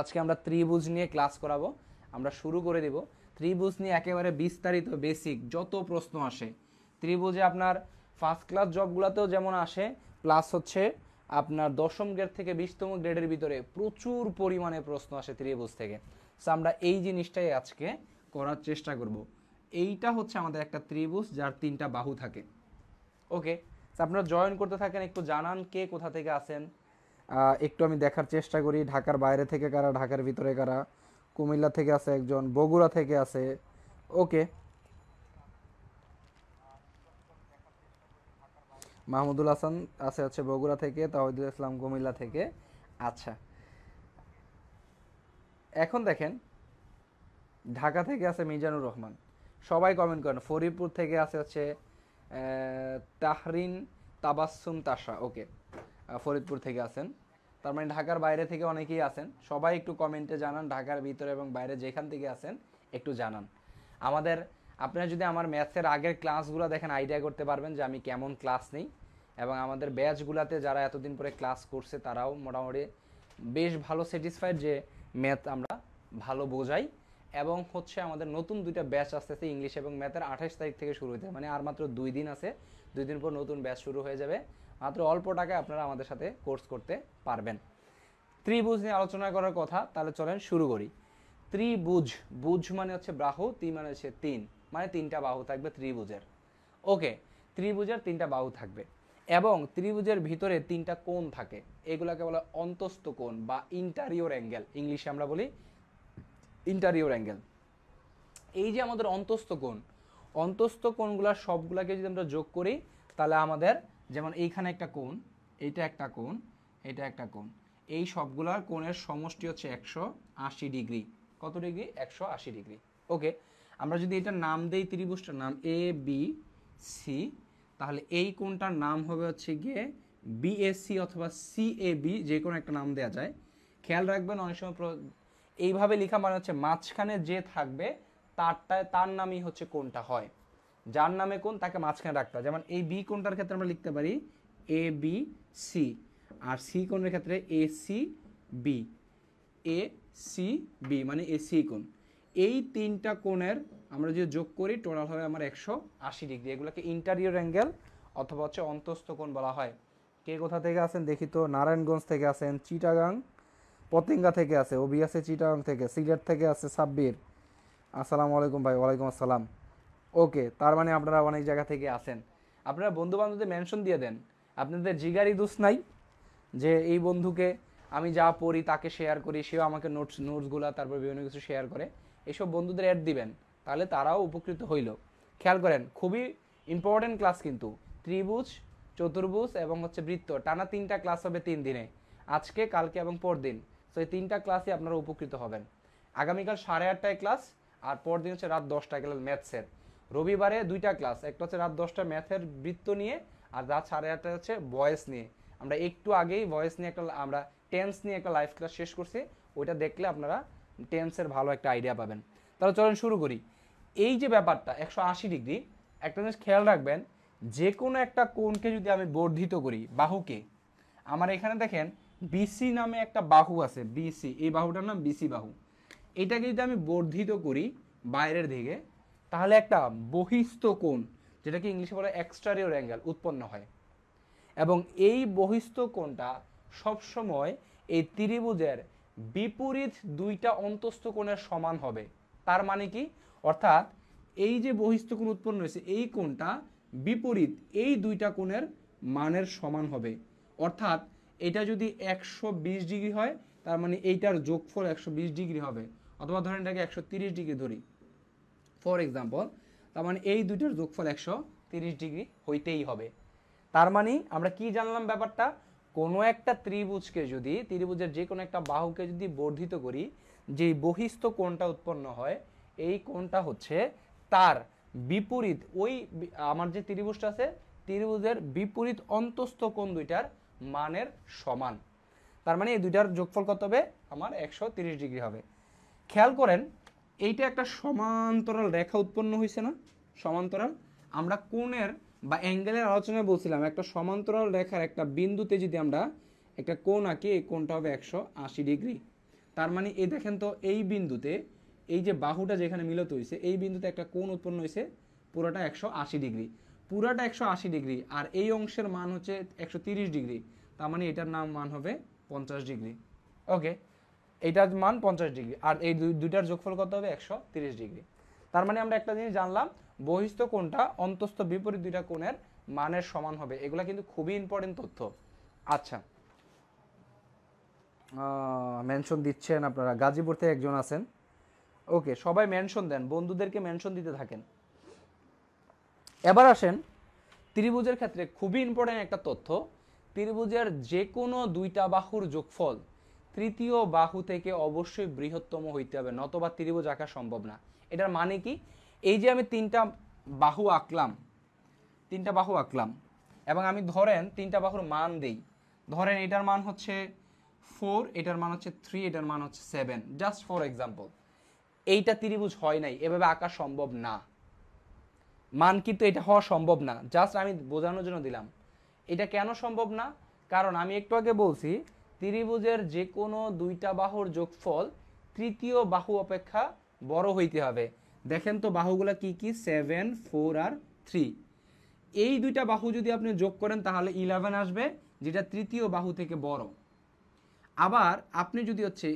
আজকে আমরা ত্রিভুজ নিয়ে ক্লাস করাবো আমরা শুরু করে দিব ত্রিভুজ নিয়ে একেবারে বিস্তারিত বেসিক যত প্রশ্ন আসে ত্রিভুজে আপনার ফার্স্ট ক্লাস জবগুলোতেও যেমন আসে প্লাস হচ্ছে আপনার দশম গ্রেড থেকে বিশতম গ্রেডের ভিতরে প্রচুর পরিমাণে প্রশ্ন আসে ত্রিভুজ থেকে সো আমরা এই জিনিসটাই আজকে করার চেষ্টা করব এইটা হচ্ছে আমাদের একটা ত্রিভুজ যার তিনটা বাহু থাকে ওকে আপনারা জয়েন করতে থাকেন একটু জানান কে কোথা থেকে আসেন একটু আমি দেখার চেষ্টা করি ঢাকার বাইরে থেকে কারা ঢাকার ভিতরে কারা কুমিল্লা থেকে আছে একজন বগুড়া থেকে আছে ওকে মাহমুদুল হাসান আছে আছে বগুড়া থেকে তাহিদুল ইসলাম কুমিল্লা থেকে আচ্ছা এখন দেখেন ঢাকা থেকে আছে মিজানুর রহমান সবাই কমেন্ট করেন ফরিদপুর থেকে আছে হচ্ছে তাহরিন তাবাসুম তাসা ওকে ফরিদপুর থেকে আছেন তার মানে ঢাকার বাইরে থেকে অনেকেই আছেন সবাই একটু কমেন্টে জানান ঢাকার ভিতরে এবং বাইরে যেখান থেকে আছেন একটু জানান আমাদের আপনারা যদি আমার ম্যাথসের আগের ক্লাসগুলো দেখেন আইডিয়া করতে পারবেন যে আমি কেমন ক্লাস নিই এবং আমাদের ব্যাচগুলোতে যারা এতদিন পরে ক্লাস করছে তারাও মোটামুটি বেশ ভালো স্যাটিসফাইড যে ম্যাথ আমরা ভালো বোঝাই এবং হচ্ছে আমাদের নতুন দুইটা ব্যাচ আসতেছে ইংলিশ এবং ম্যাথের আঠাশ তারিখ থেকে শুরু হতে মানে আর মাত্র দুই দিন আছে দুই দিন পর নতুন ব্যাচ শুরু হয়ে যাবে মাত্র অল্প টাকায় আপনারা আমাদের সাথে কোর্স করতে পারবেন ত্রিভুজ নিয়ে আলোচনা করার কথা তাহলে চলেন শুরু করি ত্রিভুজ বুজ মানে হচ্ছে বাহু তি মানে হচ্ছে তিন মানে তিনটা বাহু থাকবে ত্রিভুজের ওকে ত্রিভুজের তিনটা বাহু থাকবে এবং ত্রিভুজের ভিতরে তিনটা কোণ থাকে এগুলাকে বলা অন্তস্থ কোণ বা ইন্টারিয়র অ্যাঙ্গেল ইংলিশে আমরা বলি ইন্টারিয়র অ্যাঙ্গেল এই যে আমাদের অন্তস্থ কোণ অন্তস্থ কোণগুলা সবগুলাকে যদি আমরা যোগ করি তাহলে আমাদের যেমন এইখানে একটা কোণ এইটা একটা কোণ এটা একটা কোণ এই সবগুলার কোণের সমষ্টি হচ্ছে একশো আশি ডিগ্রি কত ডিগ্রি একশো আশি ডিগ্রি ওকে আমরা যদি এটার নাম দেই ত্রিভুজটার নাম এ বি সি তাহলে এই কোণটার নাম হবে হচ্ছে গিয়ে বিএসি অথবা সি এ বি যে কোনো একটা নাম দেওয়া যায় খেয়াল রাখবেন অনেক সময় এইভাবে লেখা মানে হচ্ছে মাঝখানে যে থাকবে তারটায় তার নামই হচ্ছে কোনটা হয় যার নামে কোন তাকে মাঝখানে রাখতে হয় যেমন এই বি কোনটার ক্ষেত্রে আমরা লিখতে পারি এ বি সি আর সি কোণের ক্ষেত্রে A C B A C B মানে এ সি কোন এই তিনটা কোণের আমরা যদি যোগ করি টোটাল হবে আমার একশো আশি ডিগ্রি এগুলোকে ইন্টারিয়র অ্যাঙ্গেল অথবা হচ্ছে অন্তস্থ কোণ বলা হয় কে কোথা থেকে আসেন দেখি তো নারায়ণগঞ্জ থেকে আসেন চিটাগাং পতেঙ্গা থেকে ও বি আসে চিটাগাং থেকে সিলেট থেকে আসে সাব্বির আসসালামু আলাইকুম ভাই ওয়ালাইকুম আসসালাম ওকে তার মানে আপনারা অনেক জায়গা থেকে আসেন আপনারা বন্ধু বান্ধবদের মেনশন দিয়ে দেন আপনাদের জিগারি দোষ নাই যে এই বন্ধুকে আমি যা পড়ি তাকে শেয়ার করি সেও আমাকে নোটস নোটসগুলো তারপর বিভিন্ন কিছু শেয়ার করে এইসব বন্ধুদের অ্যাড দিবেন তাহলে তারাও উপকৃত হইল খেয়াল করেন খুবই ইম্পর্টেন্ট ক্লাস কিন্তু ত্রিভুজ চতুর্ভুজ এবং হচ্ছে বৃত্ত টানা তিনটা ক্লাস হবে তিন দিনে আজকে কালকে এবং পরদিন তো এই তিনটা ক্লাসে আপনারা উপকৃত হবেন আগামীকাল সাড়ে আটটায় ক্লাস আর পরদিন হচ্ছে রাত দশটায় গেলে ম্যাথসের রবিবারে দুইটা ক্লাস একটা হচ্ছে রাত দশটা ম্যাথের বৃত্ত নিয়ে আর রাত সাড়ে আটটা হচ্ছে বয়েস নিয়ে আমরা একটু আগেই ভয়েস নিয়ে একটা আমরা টেন্স নিয়ে একটা লাইভ ক্লাস শেষ করছি ওইটা দেখলে আপনারা টেন্সের ভালো একটা আইডিয়া পাবেন তাহলে চলেন শুরু করি এই যে ব্যাপারটা একশো আশি ডিগ্রি একটা জিনিস খেয়াল রাখবেন যে কোনো একটা কোণকে যদি আমি বর্ধিত করি বাহুকে আমার এখানে দেখেন বিসি নামে একটা বাহু আছে বিসি এই বাহুটার নাম বিসি বাহু এটাকে যদি আমি বর্ধিত করি বাইরের দিকে তাহলে একটা বহিস্থ কোণ যেটাকে ইংলিশে বলে এক্সটারিয়র অ্যাঙ্গেল উৎপন্ন হয় এবং এই বহিস্থ কোণটা সবসময় এই ত্রিভুজের বিপরীত দুইটা অন্তস্থ কোণের সমান হবে তার মানে কি অর্থাৎ এই যে বহিস্থ কোণ উৎপন্ন হয়েছে এই কোণটা বিপরীত এই দুইটা কোণের মানের সমান হবে অর্থাৎ এটা যদি একশো ডিগ্রি হয় তার মানে এইটার যোগফল একশো ডিগ্রি হবে অথবা ধরেন এটাকে একশো ডিগ্রি ধরি ফর এক্সাম্পল তার মানে এই দুইটার যোগফল একশো তিরিশ ডিগ্রি হইতেই হবে তার মানে আমরা কি জানলাম ব্যাপারটা কোনো একটা ত্রিভুজকে যদি ত্রিভুজের যে কোনো একটা বাহুকে যদি বর্ধিত করি যে বহিস্থ কোণটা উৎপন্ন হয় এই কোণটা হচ্ছে তার বিপরীত ওই আমার যে ত্রিভুজটা আছে ত্রিভুজের বিপরীত অন্তস্থ কোণ দুইটার মানের সমান তার মানে এই দুইটার যোগফল কত হবে আমার একশো ডিগ্রি হবে খেয়াল করেন এইটা একটা সমান্তরাল রেখা উৎপন্ন হয়েছে না সমান্তরাল আমরা কোণের বা অ্যাঙ্গেলের আলোচনায় বলছিলাম একটা সমান্তরাল রেখার একটা বিন্দুতে যদি আমরা একটা কোণ আঁকি এই কোণটা হবে একশো আশি ডিগ্রি তার মানে এই দেখেন তো এই বিন্দুতে এই যে বাহুটা যেখানে মিলত হয়েছে এই বিন্দুতে একটা কোণ উৎপন্ন হয়েছে পুরোটা একশো আশি ডিগ্রি পুরাটা একশো আশি ডিগ্রি আর এই অংশের মান হচ্ছে একশো তিরিশ ডিগ্রি তার মানে এটার নাম মান হবে পঞ্চাশ ডিগ্রি ওকে এটার মান পঞ্চাশ ডিগ্রি আর এই দুইটার যোগফল কত হবে একশো তিরিশ ডিগ্রি তার মানে আমরা একটা জিনিস জানলাম বহিস্থ কোণটা অন্তস্থ বিপরীত দুইটা কোণের মানের সমান হবে এগুলো কিন্তু খুবই ইম্পর্টেন্ট তথ্য আচ্ছা মেনশন দিচ্ছেন আপনারা গাজীপুর থেকে একজন আছেন ওকে সবাই মেনশন দেন বন্ধুদেরকে মেনশন দিতে থাকেন এবার আসেন ত্রিভুজের ক্ষেত্রে খুবই ইম্পর্টেন্ট একটা তথ্য ত্রিভুজের যে কোনো দুইটা বাহুর যোগফল তৃতীয় বাহু থেকে অবশ্যই বৃহত্তম হইতে হবে নতবা ত্রিভুজ আঁকা সম্ভব না এটার মানে কি এই যে আমি তিনটা বাহু আঁকলাম তিনটা বাহু আঁকলাম এবং আমি ধরেন তিনটা বাহুর মান দেই ধরেন এটার মান হচ্ছে ফোর এটার মান হচ্ছে থ্রি এটার মান হচ্ছে সেভেন জাস্ট ফর এক্সাম্পল এইটা ত্রিভুজ হয় নাই এভাবে আঁকা সম্ভব না মান কিন্তু এটা হওয়া সম্ভব না জাস্ট আমি বোঝানোর জন্য দিলাম এটা কেন সম্ভব না কারণ আমি একটু আগে বলছি ত্রিভুজের যে কোনো দুইটা বাহুর যোগফল তৃতীয় বাহু অপেক্ষা বড় হইতে হবে দেখেন তো বাহুগুলো কি কি সেভেন ফোর আর থ্রি এই দুইটা বাহু যদি আপনি যোগ করেন তাহলে ইলেভেন আসবে যেটা তৃতীয় বাহু থেকে বড় আবার আপনি যদি হচ্ছে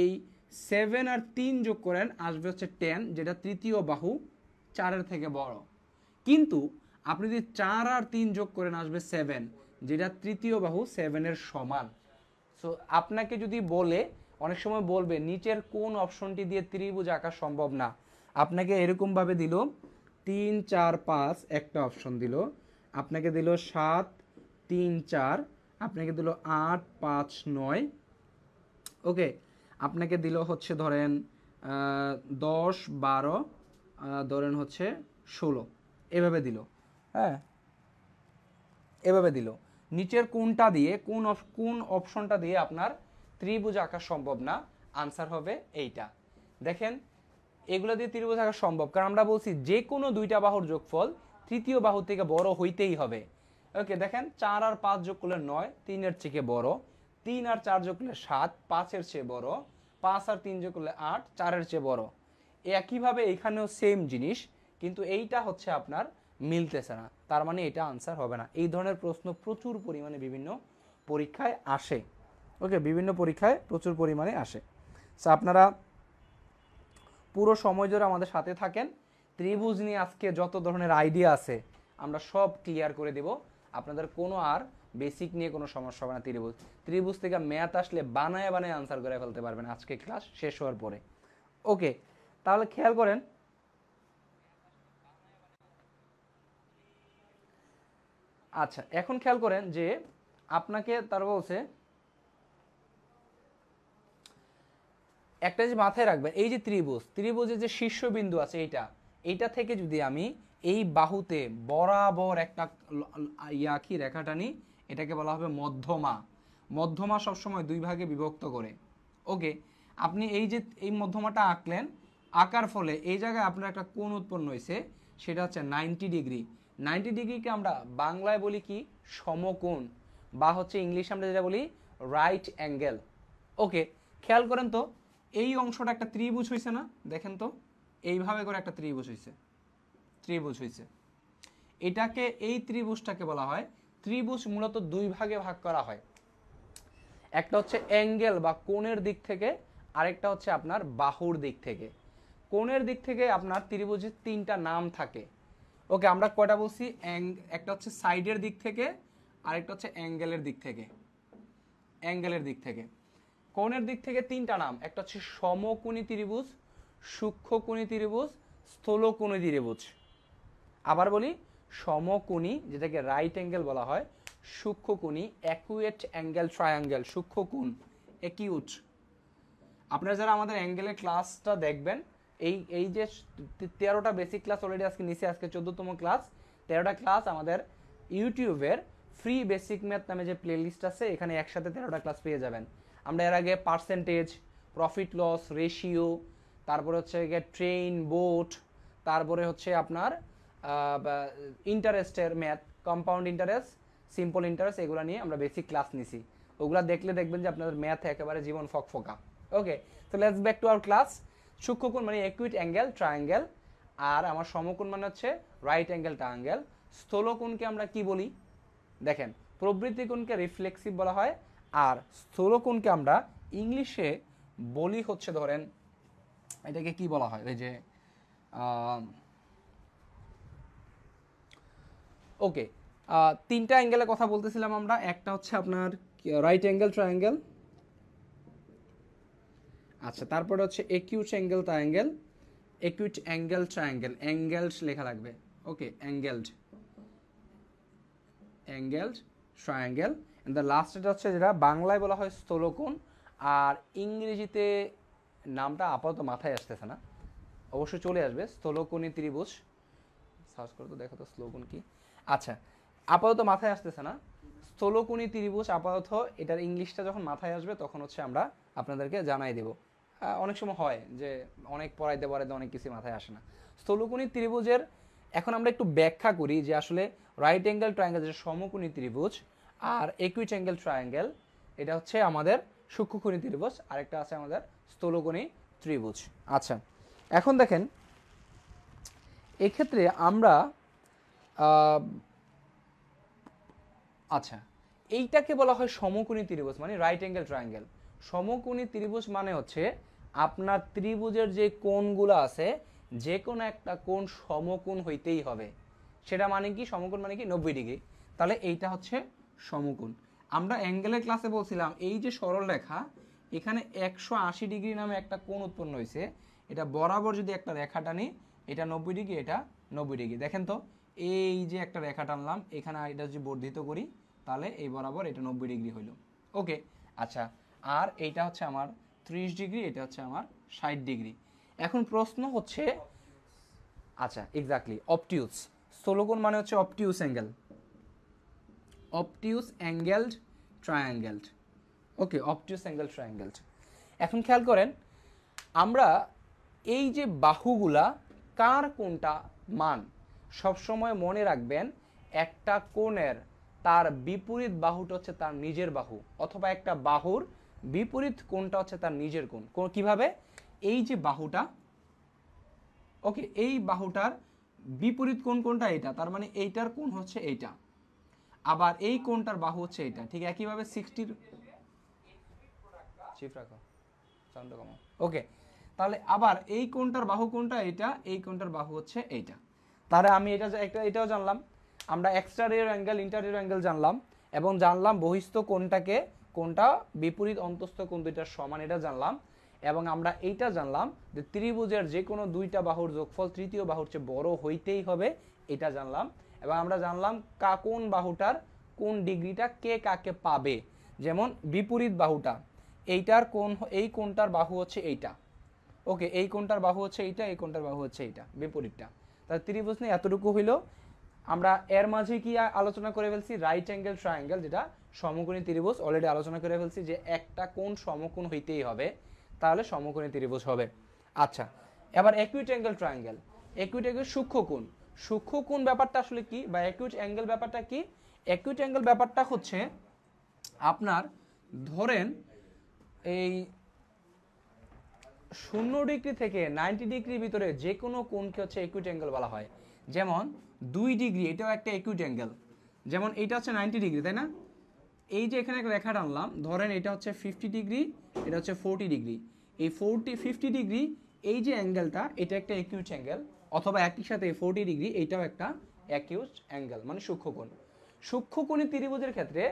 এই সেভেন আর তিন যোগ করেন আসবে হচ্ছে টেন যেটা তৃতীয় বাহু চারের থেকে বড় কিন্তু আপনি যদি চার আর তিন যোগ করেন আসবে সেভেন যেটা তৃতীয় বাহু সেভেনের সমান সো আপনাকে যদি বলে অনেক সময় বলবে নিচের কোন অপশনটি দিয়ে ত্রিভুজ আঁকা সম্ভব না আপনাকে এরকমভাবে দিল তিন চার পাঁচ একটা অপশন দিল আপনাকে দিল সাত তিন চার আপনাকে দিল আট পাঁচ নয় ওকে আপনাকে দিল হচ্ছে ধরেন দশ বারো ধরেন হচ্ছে ষোলো এভাবে দিল হ্যাঁ এভাবে দিল নিচের কোনটা দিয়ে কোন কোন অপশনটা দিয়ে আপনার ত্রিভুজ আঁকা সম্ভব না আনসার হবে এইটা দেখেন এগুলো দিয়ে ত্রিভুজ আঁকা সম্ভব কারণ আমরা বলছি যে কোনো দুইটা বাহুর যোগফল তৃতীয় বাহু থেকে বড় হইতেই হবে ওকে দেখেন চার আর পাঁচ যোগ করলে নয় তিনের থেকে বড় তিন আর চার যোগ করলে সাত পাঁচের চেয়ে বড় পাঁচ আর তিন যোগ করলে আট চারের চেয়ে বড় একইভাবে এখানেও সেম জিনিস কিন্তু এইটা হচ্ছে আপনার মিলতেছে না তার মানে এটা আনসার হবে না এই ধরনের প্রশ্ন প্রচুর পরিমাণে বিভিন্ন পরীক্ষায় আসে ওকে বিভিন্ন পরীক্ষায় প্রচুর পরিমাণে আসে সো আপনারা পুরো সময় ধরে আমাদের সাথে থাকেন ত্রিভুজ নিয়ে আজকে যত ধরনের আইডিয়া আছে আমরা সব ক্লিয়ার করে দেব আপনাদের কোনো আর বেসিক নিয়ে কোনো সমস্যা হবে না ত্রিভুজ ত্রিভুজ থেকে ম্যাথ আসলে বানায় বানায় আনসার করে ফেলতে পারবেন আজকে ক্লাস শেষ হওয়ার পরে ওকে তাহলে খেয়াল করেন আচ্ছা এখন খেয়াল করেন যে আপনাকে তার বলছে একটা যে মাথায় রাখবেন এই যে ত্রিভুজ ত্রিভুজের যে শীর্ষবিন্দু আছে এইটা এইটা থেকে যদি আমি এই বাহুতে বরাবর একটা ইয়াকি রেখা টানি এটাকে বলা হবে মধ্যমা মধ্যমা সবসময় দুই ভাগে বিভক্ত করে ওকে আপনি এই যে এই মধ্যমাটা আঁকলেন আঁকার ফলে এই জায়গায় আপনার একটা কোণ উৎপন্ন হয়েছে সেটা হচ্ছে নাইনটি ডিগ্রি নাইনটি ডিগ্রিকে আমরা বাংলায় বলি কি সমকোণ বা হচ্ছে ইংলিশে আমরা যেটা বলি রাইট অ্যাঙ্গেল ওকে খেয়াল করেন তো এই অংশটা একটা ত্রিভুজ হয়েছে না দেখেন তো এইভাবে করে একটা ত্রিভুজ হয়েছে ত্রিভুজ হয়েছে এটাকে এই ত্রিভুজটাকে বলা হয় ত্রিভুজ মূলত দুই ভাগে ভাগ করা হয় একটা হচ্ছে অ্যাঙ্গেল বা কোণের দিক থেকে আরেকটা হচ্ছে আপনার বাহুর দিক থেকে কোণের দিক থেকে আপনার ত্রিভুজের তিনটা নাম থাকে ওকে আমরা কয়টা বলছি একটা হচ্ছে সাইডের দিক থেকে আরেকটা হচ্ছে অ্যাঙ্গেলের দিক থেকে অ্যাঙ্গেলের দিক থেকে কোণের দিক থেকে তিনটা নাম একটা হচ্ছে সমকোণী ত্রিভুজ সূক্ষ্মকোণী ত্রিভুজ স্থূলকোণী ত্রিভুজ আবার বলি সমকোণী যেটাকে রাইট অ্যাঙ্গেল বলা হয় সূক্ষ্মকোণী অ্যাকুয়েট অ্যাঙ্গেল ট্রায়াঙ্গেল সূক্ষ্মকোণ একিউট আপনারা যারা আমাদের অ্যাঙ্গেলের ক্লাসটা দেখবেন এই এই যে তেরোটা বেসিক ক্লাস অলরেডি আজকে নিচে আজকে চোদ্দতম ক্লাস তেরোটা ক্লাস আমাদের ইউটিউবের ফ্রি বেসিক ম্যাথ নামে যে প্লেলিস্ট আছে এখানে একসাথে তেরোটা ক্লাস পেয়ে যাবেন আমরা এর আগে পার্সেন্টেজ প্রফিট লস রেশিও তারপরে হচ্ছে গিয়ে ট্রেন বোট তারপরে হচ্ছে আপনার ইন্টারেস্টের math compound interest simple interest এগুলো নিয়ে আমরা বেসিক ক্লাস নিছি ওগুলো দেখলে দেখবেন যে আপনাদের ম্যাথ একেবারে জীবন ফকফকা ওকে তো let's back to our class সূক্ষ্মকোণ মানে একুইট অ্যাঙ্গেল ট্রায়াঙ্গেল আর আমার সমকোণ মানে হচ্ছে রাইট অ্যাঙ্গেল ট্রায়াঙ্গেল স্থলকোণকে আমরা কি বলি দেখেন কোণকে রিফ্লেক্সিভ বলা হয় আর স্থলকোণকে আমরা ইংলিশে বলি হচ্ছে ধরেন এটাকে কি বলা হয় ওই যে ওকে তিনটা অ্যাঙ্গেলের কথা বলতেছিলাম আমরা একটা হচ্ছে আপনার রাইট অ্যাঙ্গেল ট্রায়াঙ্গেল আচ্ছা তারপরে হচ্ছে acute angle triangle acute angle triangle angles লেখা লাগবে okay angled angled triangle the last এটা হচ্ছে যেটা বাংলায় বলা হয় স্থলকোণ আর ইংরেজিতে নামটা আপাতত মাথায় আসতেছে না অবশ্যই চলে আসবে স্থলকোণী ত্রিভুজ সার্চ করে তো দেখো তো স্থলকোণ কি আচ্ছা আপাতত মাথায় আসতেছে না স্থলকোণী ত্রিভুজ আপাতত এটার ইংলিশটা যখন মাথায় আসবে তখন হচ্ছে আমরা আপনাদেরকে জানাই দেবো হ্যাঁ, অনেক সময় হয় যে অনেক পড়াইতে পড়াইতে অনেক কিছু মাথায় আসে না স্থলকুণী ত্রিভুজের এখন আমরা একটু ব্যাখ্যা করি যে আসলে রাইট অ্যাঙ্গেল ট্রায়াঙ্গেল যেটা সমকুণী ত্রিভুজ আর একুইট অ্যাঙ্গেল ট্রায়াঙ্গেল এটা হচ্ছে আমাদের সূক্ষ্মকুণী ত্রিভুজ আরেকটা আছে আমাদের স্থলকুণী ত্রিভুজ আচ্ছা এখন দেখেন এক্ষেত্রে আমরা আচ্ছা এইটাকে বলা হয় সমকুণী ত্রিভুজ মানে রাইট অ্যাঙ্গেল ট্রায়াঙ্গেল সমকোণী ত্রিভুজ মানে হচ্ছে আপনার ত্রিভুজের যে কোণগুলো আছে যে কোনো একটা কোণ সমকোণ হইতেই হবে সেটা মানে কি সমকোণ মানে কি নব্বই ডিগ্রি তাহলে এইটা হচ্ছে সমকোণ আমরা অ্যাঙ্গেলের ক্লাসে বলছিলাম এই যে সরল রেখা এখানে একশো আশি ডিগ্রি নামে একটা কোণ উৎপন্ন হয়েছে এটা বরাবর যদি একটা রেখা টানি এটা নব্বই ডিগ্রি এটা নব্বই ডিগ্রি দেখেন তো এই যে একটা রেখা টানলাম এখানে এটা যদি বর্ধিত করি তাহলে এই বরাবর এটা নব্বই ডিগ্রি হইল ওকে আচ্ছা আর এইটা হচ্ছে আমার ত্রিশ ডিগ্রি এটা হচ্ছে আমার ষাট ডিগ্রি এখন প্রশ্ন হচ্ছে আচ্ছা এক্স্যাক্টলি অপটিউস কোণ মানে হচ্ছে অপটিউস অ্যাঙ্গেল অপটিউস অ্যাঙ্গেলড ট্রায়াঙ্গেলড ওকে অপটিউস অ্যাঙ্গেল ট্রায়াঙ্গেলড এখন খেয়াল করেন আমরা এই যে বাহুগুলা কার কোনটা মান সবসময় মনে রাখবেন একটা কোণের তার বিপরীত বাহুটা হচ্ছে তার নিজের বাহু অথবা একটা বাহুর বিপরীত কোনটা হচ্ছে তার নিজের কোন কিভাবে এই যে বাহুটা ওকে এই বাহুটার বিপরীত কোন কোনটা এটা তার মানে এইটার কোন হচ্ছে এইটা আবার এই কোনটার বাহু হচ্ছে এটা ঠিক একইভাবে সিক্সটির ওকে তাহলে আবার এই কোনটার বাহু কোনটা এটা এই কোনটার বাহু হচ্ছে এইটা তাহলে আমি এটা একটা এটাও জানলাম আমরা এক্সটারিয়ার অ্যাঙ্গেল ইন্টারিয়ার অ্যাঙ্গেল জানলাম এবং জানলাম বহিস্থ কোনটাকে কোনটা বিপরীত অন্তস্থ কোন দুইটা সমান এটা জানলাম এবং আমরা এইটা জানলাম যে ত্রিভুজের যে কোনো দুইটা বাহুর যোগফল তৃতীয় বাহুর চেয়ে বড় হইতেই হবে এটা জানলাম এবং আমরা জানলাম কা কোন বাহুটার কোন ডিগ্রিটা কে কাকে পাবে যেমন বিপরীত বাহুটা এইটার কোন এই কোনটার বাহু হচ্ছে এইটা ওকে এই কোনটার বাহু হচ্ছে এইটা এই কোনটার বাহু হচ্ছে এইটা বিপরীতটা তাহলে ত্রিভুজ নিয়ে এতটুকু হইলো আমরা এর মাঝে কি আলোচনা করে ফেলছি রাইট অ্যাঙ্গেল ট্রায়াঙ্গেল যেটা সমকোণী ত্রিভুজ অলরেডি আলোচনা করে ফেলছি যে একটা কোণ সমকোণ হইতেই হবে তাহলে সমকোণী ত্রিভুজ হবে আচ্ছা এবার acute angle triangle acute angle সূক্ষ্ম সূক্ষ্ম কোণ ব্যাপারটা আসলে কি বা একুইট অ্যাঙ্গেল ব্যাপারটা কি একুইট অ্যাঙ্গেল ব্যাপারটা হচ্ছে আপনার ধরেন এই শূন্য ডিগ্রি থেকে নাইনটি ডিগ্রির ভিতরে যে কোনো কোণকে হচ্ছে একুইট অ্যাঙ্গেল বলা হয় যেমন দুই ডিগ্রি এটাও একটা একিউট অ্যাঙ্গেল যেমন এটা হচ্ছে নাইনটি ডিগ্রি তাই না এই যে এখানে একটা রেখা টানলাম ধরেন এটা হচ্ছে ফিফটি ডিগ্রি এটা হচ্ছে ফোরটি ডিগ্রি এই ফোরটি ফিফটি ডিগ্রি এই যে অ্যাঙ্গেলটা এটা একটা একিউট অ্যাঙ্গেল অথবা একই সাথে ফোরটি ডিগ্রি এটাও একটা অ্যাকিউজ অ্যাঙ্গেল মানে সূক্ষ্মকোণ সূক্ষ্মকোণী ত্রিভুজের ক্ষেত্রে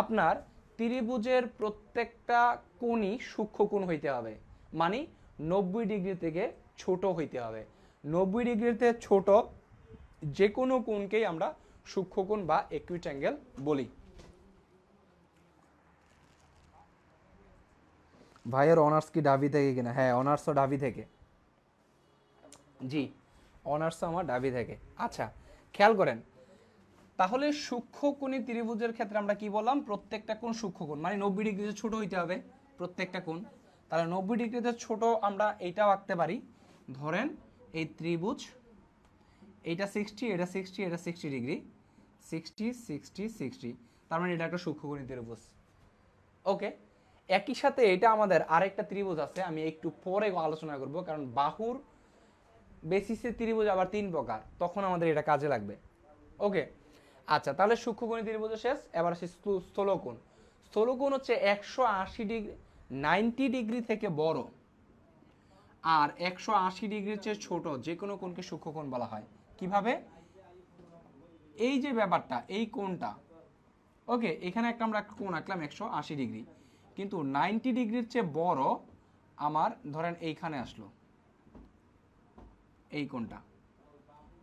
আপনার ত্রিভুজের প্রত্যেকটা কোণই সূক্ষ্মকোণ হইতে হবে মানে নব্বই ডিগ্রি থেকে ছোট হইতে হবে নব্বই ডিগ্রিতে ছোট যে কোনো কোণকেই আমরা সূক্ষ্ম কোণ বা একুইট অ্যাঙ্গেল বলি ভাইয়ের অনার্স কি ডাবি থেকে কিনা হ্যাঁ ও ডাবি থেকে জি অনার্স আমার ডাবি থেকে আচ্ছা খেয়াল করেন তাহলে সূক্ষ্মকোণী ত্রিভুজের ক্ষেত্রে আমরা কি বললাম প্রত্যেকটা কোণ সূক্ষ্মকোণ মানে নব্বই ডিগ্রিতে ছোট হইতে হবে প্রত্যেকটা কোণ তাহলে নব্বই ডিগ্রিতে ছোট আমরা এইটাও আঁকতে পারি ধরেন এই ত্রিভুজ এইটা সিক্সটি এটা সিক্সটি এটা sixty degree sixty sixty sixty তার মানে এটা একটা সূক্ষ্মগণিত ত্রিভুজ ওকে একই সাথে এটা আমাদের আরেকটা ত্রিভুজ আছে আমি একটু পরে আলোচনা করব কারণ বাহুর বেসিসে ত্রিভুজ আবার তিন প্রকার তখন আমাদের এটা কাজে লাগবে ওকে আচ্ছা তাহলে সূক্ষ্মগণিত ত্রিভুজ শেষ এবার আসি স্থলকোণ স্থলকোণ হচ্ছে একশো আশি ডিগ্রি নাইনটি ডিগ্রি থেকে বড় আর একশো আশি ডিগ্রির চেয়ে ছোট যে কোনো কোণকে সূক্ষ্মকোণ বলা হয় কিভাবে এই যে ব্যাপারটা এই কোনটা ওকে এখানে একটা আমরা কোন আঁকলাম একশো আশি ডিগ্রি কিন্তু নাইনটি ডিগ্রির চেয়ে বড় আমার ধরেন এইখানে আসলো এই কোণটা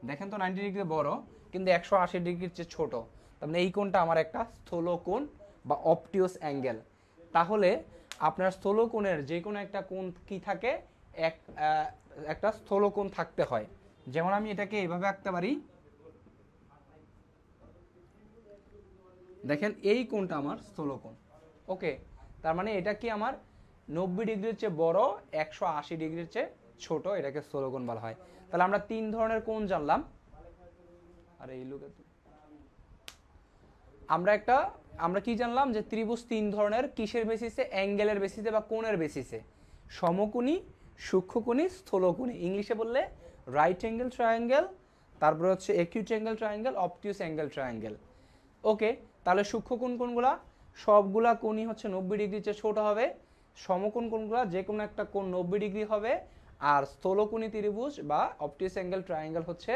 দেখেন তো নাইনটি ডিগ্রি বড় কিন্তু একশো আশি ডিগ্রির চেয়ে ছোট তার মানে এই কোণটা আমার একটা স্থলকোণ বা অপটিওস অ্যাঙ্গেল তাহলে আপনার স্থলকোণের যে কোনো একটা কোণ কি থাকে এক একটা স্থলকোণ থাকতে হয় যেমন আমি এটাকে এভাবে আঁকতে পারি দেখেন এই কোণটা আমার ষোলো কোণ ওকে তার মানে এটা কি আমার নব্বই ডিগ্রির চেয়ে বড় একশো আশি ডিগ্রির চেয়ে ছোট এটাকে ষোলো কোণ বলা হয় তাহলে আমরা তিন ধরনের কোণ জানলাম আর এই লোকে আমরা একটা আমরা কি জানলাম যে ত্রিভুজ তিন ধরনের কিসের বেসিসে অ্যাঙ্গেলের বেসিসে বা কোণের বেসিসে সমকোণী সূক্ষ্মকোণী স্থলকোণী ইংলিশে বললে রাইট অ্যাঙ্গেল ট্রায়াঙ্গেল তারপরে হচ্ছে acute angle triangle obtuse angle triangle okay তাহলে সূক্ষ্ম কোন কোনগুলা সবগুলা কোণই হচ্ছে নব্বই ডিগ্রি চেয়ে ছোটো হবে সমকোণ কোনগুলা যে কোনো একটা কোণ নব্বই ডিগ্রি হবে আর স্থলকোণী ত্রিভুজ বা অপটিউস অ্যাঙ্গেল ট্রায়াঙ্গেল হচ্ছে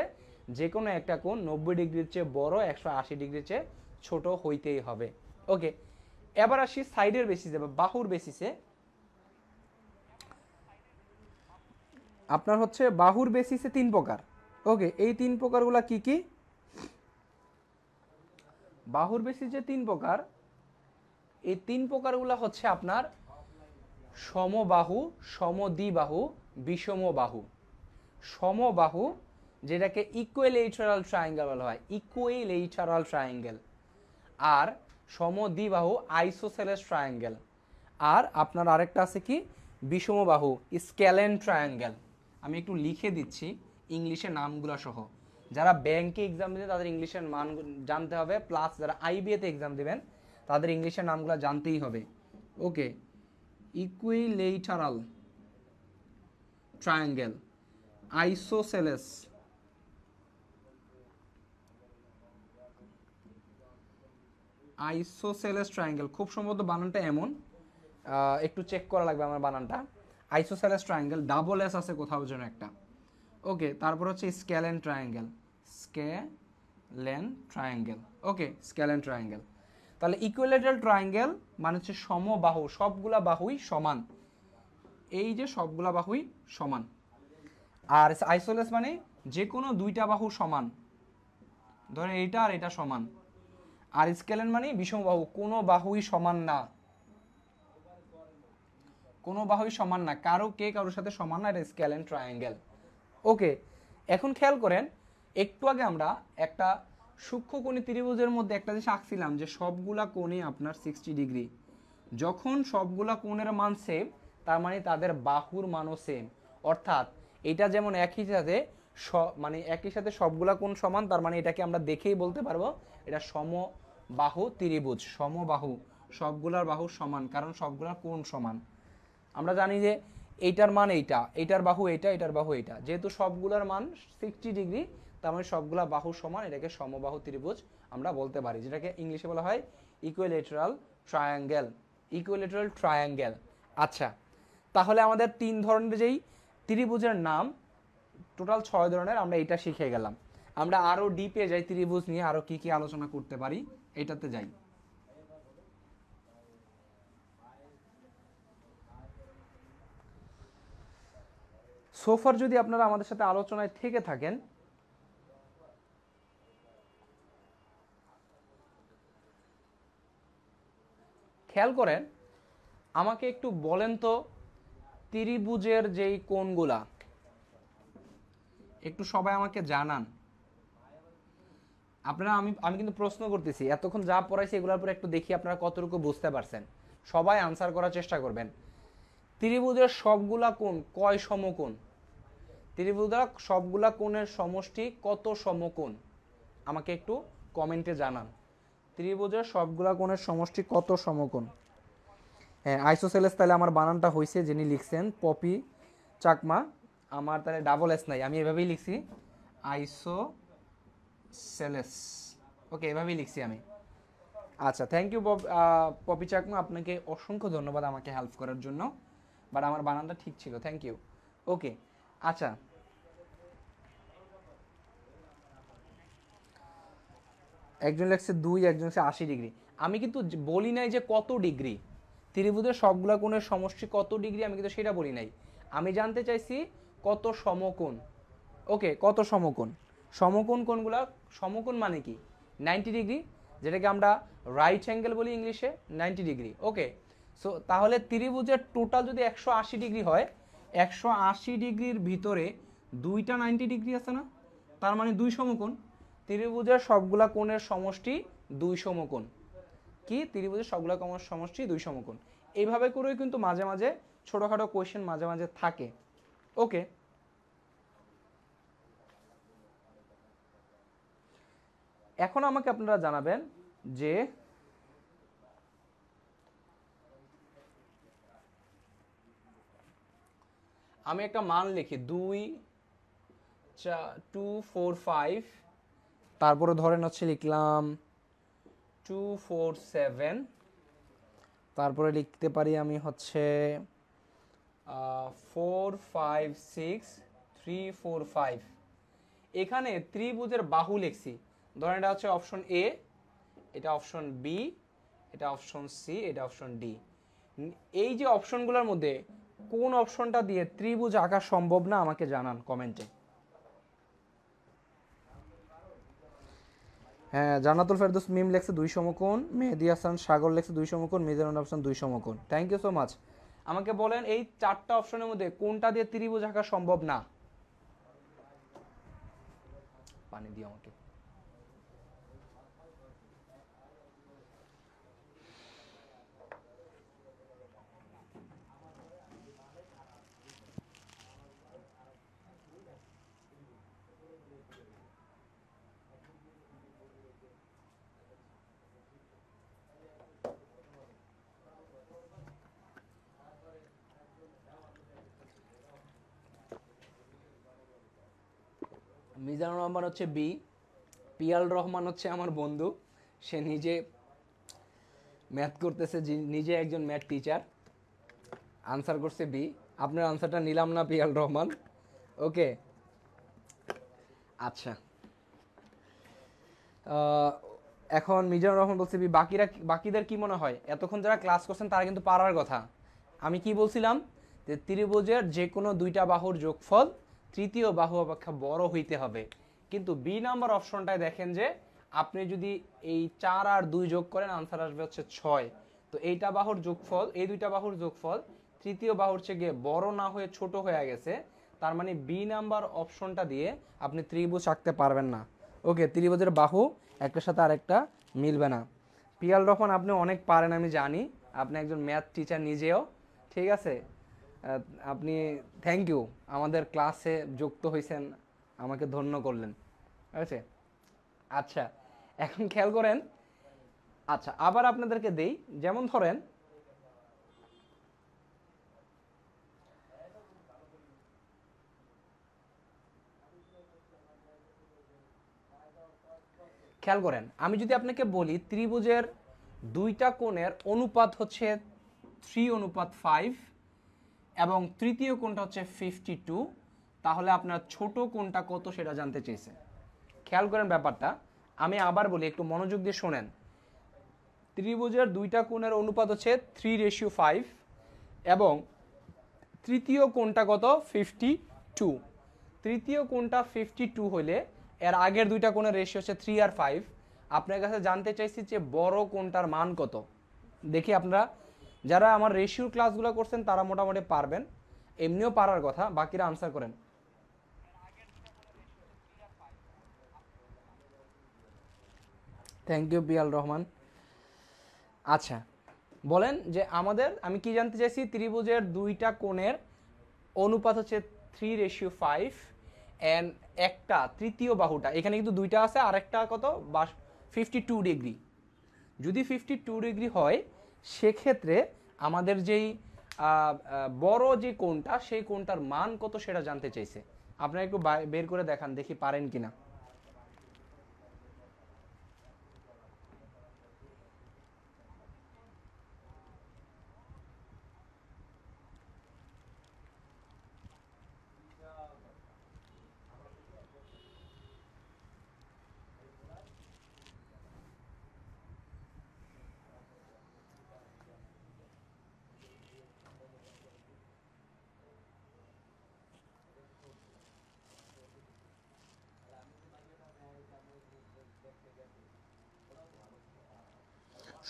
যে কোনো একটা কোণ নব্বই ডিগ্রির চেয়ে বড় একশো আশি ডিগ্রির চেয়ে ছোট হইতেই হবে ওকে এবার আসি সাইডের বেসিসে বা বাহুর বেসিসে আপনার হচ্ছে বাহুর বেসিসে তিন প্রকার ওকে এই তিন প্রকারগুলো কি কি বাহুর বেসিস যে তিন প্রকার এই তিন প্রকারগুলো হচ্ছে আপনার সমবাহু সমদ্বিবাহু বিষমবাহু সমবাহু যেটাকে ইকুয়েলেইটারাল ট্রায়াঙ্গেল বলা হয় ইকুয়েলেইটারাল ট্রায়াঙ্গেল আর সমদ্বিবাহু আইসোসেলেস ট্রায়াঙ্গেল আর আপনার আরেকটা আছে কি বিষমবাহু স্কেলেন ট্রায়াঙ্গেল আমি একটু লিখে দিচ্ছি ইংলিশে নামগুলো সহ যারা ব্যাংকে এক্সাম দিতে তাদের ইংলিশের মান জানতে হবে প্লাস যারা আইবিএতে এক্সাম দেবেন তাদের ইংলিশের নামগুলো জানতেই হবে okay equilateral triangle isosceles isosceles triangle খুব সম্ভবত বানানটা এমন একটু চেক করা লাগবে আমার বানানটা আইসোসেলাস ট্রায়াঙ্গেল ডাবল এস আছে কোথাও যেন একটা ওকে তারপর হচ্ছে স্ক্যালেন ট্রায়াঙ্গেল লেন ট্রায়াঙ্গেল ওকে স্ক্যালেন ট্রায়াঙ্গেল তাহলে ইকুয়েলেটাল ট্রায়াঙ্গেল মানে হচ্ছে সমবাহু সবগুলা বাহুই সমান এই যে সবগুলা বাহুই সমান আর আইসোলেস মানে যে কোনো দুইটা বাহু সমান ধরেন এইটা আর এটা সমান আর স্কেলেন মানে বিষম বাহু কোনো বাহুই সমান না কোনো বাহুই সমান না কারো কে কারোর সাথে সমান না এটা স্কেল অ্যান্ড ট্রায়াঙ্গেল ওকে এখন খেয়াল করেন একটু আগে আমরা একটা সূক্ষ্ম কোণে ত্রিভুজের মধ্যে একটা জিনিস আঁকছিলাম যে সবগুলা কোণে আপনার সিক্সটি ডিগ্রি যখন সবগুলা কোণের মান সেম তার মানে তাদের বাহুর মানও সেম অর্থাৎ এটা যেমন একই সাথে স মানে একই সাথে সবগুলা কোণ সমান তার মানে এটাকে আমরা দেখেই বলতে পারবো এটা সম বাহু ত্রিভুজ সমবাহু সবগুলার বাহু সমান কারণ সবগুলার কোণ সমান আমরা জানি যে এইটার মান এইটা এইটার বাহু এইটা এটার বাহু এইটা যেহেতু সবগুলোর মান সিক্সটি ডিগ্রি তার মানে সবগুলা বাহু সমান এটাকে সমবাহু ত্রিভুজ আমরা বলতে পারি যেটাকে ইংলিশে বলা হয় ইকুয়েলেটারাল ট্রায়াঙ্গেল ইকুয়েলেটারাল ট্রায়াঙ্গেল আচ্ছা তাহলে আমাদের তিন ধরনের যেই ত্রিভুজের নাম টোটাল ছয় ধরনের আমরা এটা শিখে গেলাম আমরা আরও ডিপে যাই ত্রিভুজ নিয়ে আরও কী কী আলোচনা করতে পারি এটাতে যাই সোফার যদি আপনারা আমাদের সাথে আলোচনায় থেকে থাকেন খেয়াল করেন আমাকে একটু বলেন তো ত্রিভুজের যেই কোণগুলা একটু সবাই আমাকে জানান আপনারা আমি আমি কিন্তু প্রশ্ন করতেছি এতক্ষণ যা পড়াইছি এগুলোর পরে একটু দেখি আপনারা কতটুকু বুঝতে পারছেন সবাই আনসার করার চেষ্টা করবেন ত্রিভুজের সবগুলা কোণ কয় সমকোণ ত্রিভুজ দ্বারা সবগুলা কোণের সমষ্টি কত সমকোণ আমাকে একটু কমেন্টে জানান ত্রিভুজের সবগুলা কোণের সমষ্টি কত সমকোণ হ্যাঁ আইসোসেলেস তাহলে আমার বানানটা হয়েছে যিনি লিখছেন পপি চাকমা আমার তাহলে ডাবল এস নাই আমি এভাবেই লিখছি আইসো সেলেস ওকে এভাবেই লিখছি আমি আচ্ছা থ্যাংক ইউ পপি চাকমা আপনাকে অসংখ্য ধন্যবাদ আমাকে হেল্প করার জন্য বাট আমার বানানটা ঠিক ছিল থ্যাংক ইউ ওকে আচ্ছা একজন লেখছে দুই একজন লেখছে আশি ডিগ্রি আমি কিন্তু বলি নাই যে কত ডিগ্রি ত্রিভুজের সবগুলা কোণের সমষ্টি কত ডিগ্রি আমি কিন্তু সেটা বলি নাই আমি জানতে চাইছি কত সমকোণ ওকে কত সমকোণ সমকোণ কোণগুলা সমকোণ মানে কি নাইনটি ডিগ্রি যেটাকে আমরা রাইট অ্যাঙ্গেল বলি ইংলিশে নাইনটি ডিগ্রি ওকে সো তাহলে ত্রিভুজের টোটাল যদি একশো আশি ডিগ্রি হয় একশো আশি ডিগ্রির ভিতরে দুইটা নাইনটি ডিগ্রি আছে না তার মানে দুই সমকোণ ত্রিভুজের সবগুলা কোণের সমষ্টি দুই সমকোণ কি ত্রিভুজের সবগুলা কোণের সমষ্টি দুই সমকোণ এইভাবে করেও কিন্তু মাঝে মাঝে ছোটোখাটো কোশ্চেন মাঝে মাঝে থাকে ওকে এখন আমাকে আপনারা জানাবেন যে আমি একটা মান লিখি দুই চা টু ফোর ফাইভ তারপরে ধরেন হচ্ছে লিখলাম টু ফোর সেভেন তারপরে লিখতে পারি আমি হচ্ছে four five six three four five এখানে ত্রিভুজের বাহু লিখছি ধরেন এটা হচ্ছে অপশন এ এটা অপশন বি এটা অপশন সি এটা অপশন ডি এই যে অপশনগুলোর মধ্যে কোন অপশনটা দিয়ে ত্রিভুজ আঁকা সম্ভব না আমাকে জানান কমেন্টে হ্যাঁ জান্নাতুল ফেরদৌস মিম লেখছে দুই সমকোণ মেহেদি হাসান সাগর লেখছে দুই সমকোণ মিজানুল অপশন দুই সমকোণ থ্যাংক ইউ সো মাচ আমাকে বলেন এই চারটা অপশনের মধ্যে কোনটা দিয়ে ত্রিভুজ আঁকা সম্ভব না পানি দিয়ে আমাকে মিজানুর রহমান হচ্ছে বি পিয়াল রহমান হচ্ছে আমার বন্ধু সে নিজে ম্যাথ করতেছে নিজে একজন ম্যাথ টিচার আনসার করছে বি আপনার আনসারটা নিলাম না পিয়াল রহমান ওকে আচ্ছা এখন মিজানুর রহমান বলছে বি বাকিরা বাকিদের কি মনে হয় এতক্ষণ যারা ক্লাস করছেন তারা কিন্তু পারার কথা আমি কি বলছিলাম যে ত্রিভুজের যে কোনো দুইটা বাহুর যোগফল তৃতীয় বাহু অপেক্ষা বড় হইতে হবে কিন্তু বি নাম্বার অপশনটায় দেখেন যে আপনি যদি এই চার আর দুই যোগ করেন আনসার আসবে হচ্ছে ছয় তো এইটা বাহুর যোগফল এই দুইটা বাহুর যোগফল তৃতীয় বাহুর চেয়ে গিয়ে বড় না হয়ে ছোট হয়ে গেছে তার মানে বি নাম্বার অপশনটা দিয়ে আপনি ত্রিভুজ আঁকতে পারবেন না ওকে ত্রিভুজের বাহু একটার সাথে আরেকটা মিলবে না পিয়াল রহমান আপনি অনেক পারেন আমি জানি আপনি একজন ম্যাথ টিচার নিজেও ঠিক আছে আপনি থ্যাংক ইউ আমাদের ক্লাসে যুক্ত হয়েছেন আমাকে ধন্য করলেন ঠিক আছে আচ্ছা এখন খেয়াল করেন আচ্ছা আবার আপনাদেরকে দেই যেমন ধরেন খেয়াল করেন আমি যদি আপনাকে বলি ত্রিভুজের দুইটা কোণের অনুপাত হচ্ছে থ্রি অনুপাত ফাইভ এবং তৃতীয় কোনটা হচ্ছে ফিফটি টু তাহলে আপনার ছোট কোনটা কত সেটা জানতে চেয়েছে খেয়াল করেন ব্যাপারটা আমি আবার বলি একটু মনোযোগ দিয়ে শোনেন ত্রিভুজের দুইটা কোণের অনুপাত হচ্ছে থ্রি রেশিও ফাইভ এবং তৃতীয় কোণটা কত ফিফটি টু তৃতীয় কোণটা ফিফটি টু হলে এর আগের দুইটা কোণের রেশিও হচ্ছে থ্রি আর ফাইভ আপনার কাছে জানতে চাইছি যে বড় কোণটার মান কত দেখি আপনারা যারা আমার রেশিওর ক্লাসগুলো করছেন তারা মোটামুটি পারবেন এমনিও পারার কথা বাকিরা আনসার করেন থ্যাংক ইউ বিয়াল রহমান আচ্ছা বলেন যে আমাদের আমি কি জানতে চাইছি ত্রিভুজের দুইটা কোণের অনুপাত হচ্ছে থ্রি রেশিও ফাইভ অ্যান্ড একটা তৃতীয় বাহুটা এখানে কিন্তু দুইটা আছে আর একটা কত বা ফিফটি টু ডিগ্রি যদি ফিফটি টু ডিগ্রি হয় সেক্ষেত্রে আমাদের যেই বড় যে কোনটা সেই কোনটার মান কত সেটা জানতে চাইছে আপনারা একটু বের করে দেখান দেখি পারেন কিনা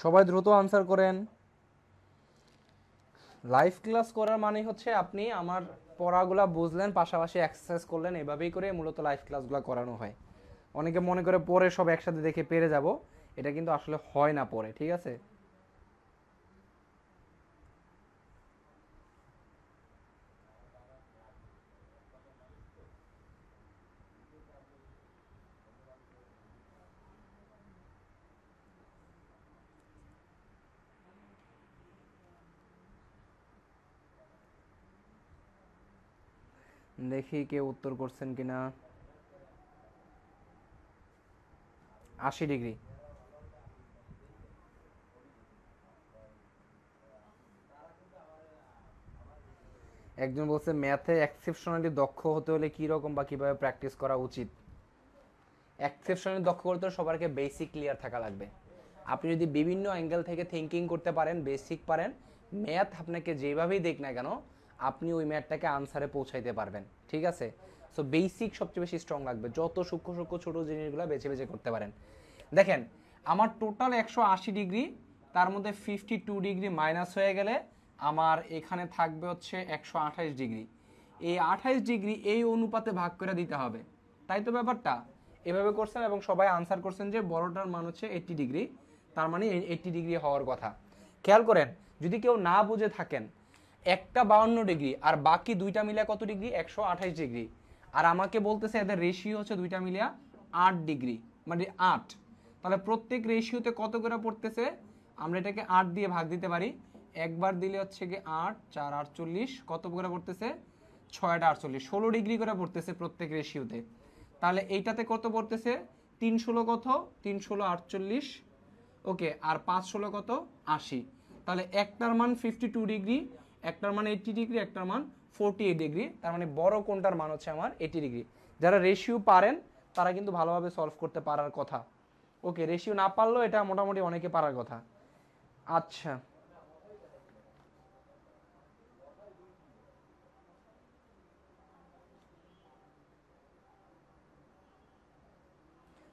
সবাই দ্রুত আনসার করেন লাইভ ক্লাস করার মানে হচ্ছে আপনি আমার পড়াগুলা বুঝলেন পাশাপাশি এক্সারসাইজ করলেন এভাবেই করে মূলত লাইভ ক্লাসগুলো করানো হয় অনেকে মনে করে পরে সব একসাথে দেখে পেরে যাব এটা কিন্তু আসলে হয় না পরে ঠিক আছে দেখি কেউ উত্তর করছেন কিনা আশি ডিগ্রি একজন বলছে ম্যাথে এক্সেপশনালি দক্ষ হতে হলে কি রকম বা কিভাবে প্র্যাকটিস করা উচিত এক্সেপশনালি দক্ষ করতে হলে সবারকে বেসিক ক্লিয়ার থাকা লাগবে আপনি যদি বিভিন্ন অ্যাঙ্গেল থেকে থিঙ্কিং করতে পারেন বেসিক পারেন ম্যাথ আপনাকে যেভাবেই দেখ না কেন আপনি ওই ম্যাটটাকে আনসারে পৌঁছাইতে পারবেন ঠিক আছে সো বেসিক সবচেয়ে বেশি স্ট্রং লাগবে যত সূক্ষ্ম সূক্ষ্ম ছোটো জিনিসগুলো বেছে বেছে করতে পারেন দেখেন আমার টোটাল একশো আশি ডিগ্রি তার মধ্যে ফিফটি টু ডিগ্রি মাইনাস হয়ে গেলে আমার এখানে থাকবে হচ্ছে একশো আঠাইশ ডিগ্রি এই আঠাইশ ডিগ্রি এই অনুপাতে ভাগ করে দিতে হবে তাই তো ব্যাপারটা এভাবে করছেন এবং সবাই আনসার করছেন যে বড়টার মান হচ্ছে এইট্টি ডিগ্রি তার মানে এইট্টি ডিগ্রি হওয়ার কথা খেয়াল করেন যদি কেউ না বুঝে থাকেন একটা বাউন্ন ডিগ্রি আর বাকি দুইটা মিলিয়া কত ডিগ্রি একশো আঠাইশ ডিগ্রি আর আমাকে বলতেছে এদের রেশিও হচ্ছে দুইটা মিলিয়া আট ডিগ্রি মানে আট তাহলে প্রত্যেক রেশিওতে কত করে পড়তেছে আমরা এটাকে আট দিয়ে ভাগ দিতে পারি একবার দিলে হচ্ছে গিয়ে আট চার আটচল্লিশ কত করে পড়তেছে ছয়টা আটচল্লিশ ষোলো ডিগ্রি করে পড়তেছে প্রত্যেক রেশিওতে তাহলে এইটাতে কত পড়তেছে তিন ষোলো কত তিন ষোলো আটচল্লিশ ওকে আর পাঁচ ষোলো কত আশি তাহলে একটার মান ফিফটি টু ডিগ্রি একটার মান এইটি ডিগ্রি একটার মান ফোরটি এইট ডিগ্রি তার মানে বড় কোনটার মান হচ্ছে আমার এইটি ডিগ্রি যারা রেশিও পারেন তারা কিন্তু ভালোভাবে সলভ করতে পারার কথা ওকে রেশিও না পারলেও এটা মোটামুটি অনেকে পারার কথা আচ্ছা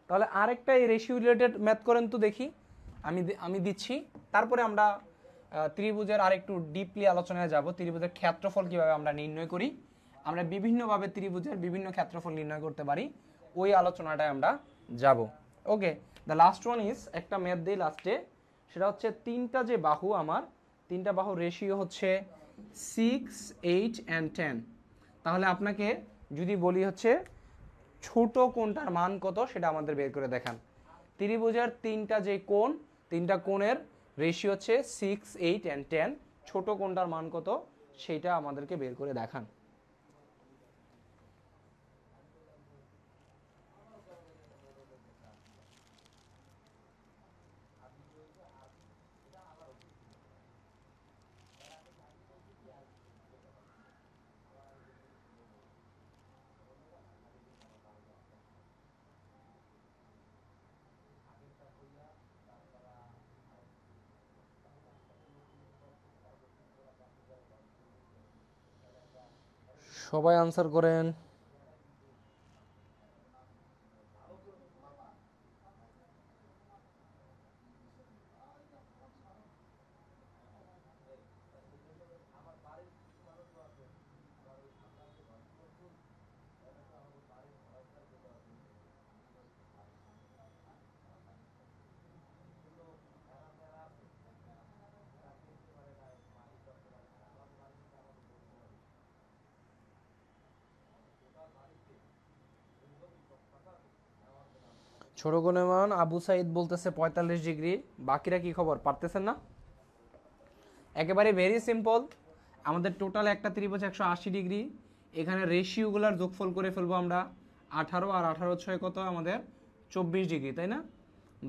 তাহলে আরেকটা এই রেশিও রিলেটেড ম্যাথ করেন তো দেখি আমি আমি দিচ্ছি তারপরে আমরা ত্রিভুজের আরেকটু ডিপলি আলোচনায় যাব ত্রিভুজের ক্ষেত্রফল কিভাবে আমরা নির্ণয় করি আমরা বিভিন্নভাবে ত্রিভুজের বিভিন্ন ক্ষেত্রফল নির্ণয় করতে পারি ওই আলোচনাটায় আমরা যাব okay the last one is একটা ম্যাথ দিই লাস্টে সেটা হচ্ছে তিনটা যে বাহু আমার তিনটা বাহু রেশিও হচ্ছে সিক্স এইট অ্যান্ড টেন তাহলে আপনাকে যদি বলি হচ্ছে ছোট কোনটার মান কত সেটা আমাদের বের করে দেখান ত্রিভুজের তিনটা যে কোণ তিনটা কোণের রেশিও হচ্ছে সিক্স এইট অ্যান্ড টেন ছোটো কোনটার মান কত সেইটা আমাদেরকে বের করে দেখান সবাই আনসার করেন সৌরগণমান আবু সাইদ বলতেছে পঁয়তাল্লিশ ডিগ্রি বাকিরা কি খবর পারতেছেন না একেবারে ভেরি সিম্পল আমাদের টোটাল একটা ত্রিভুজ একশো আশি ডিগ্রি এখানে রেশিওগুলার যোগফল করে ফেলবো আমরা আঠারো আর আঠারো ছয় কত আমাদের চব্বিশ ডিগ্রি তাই না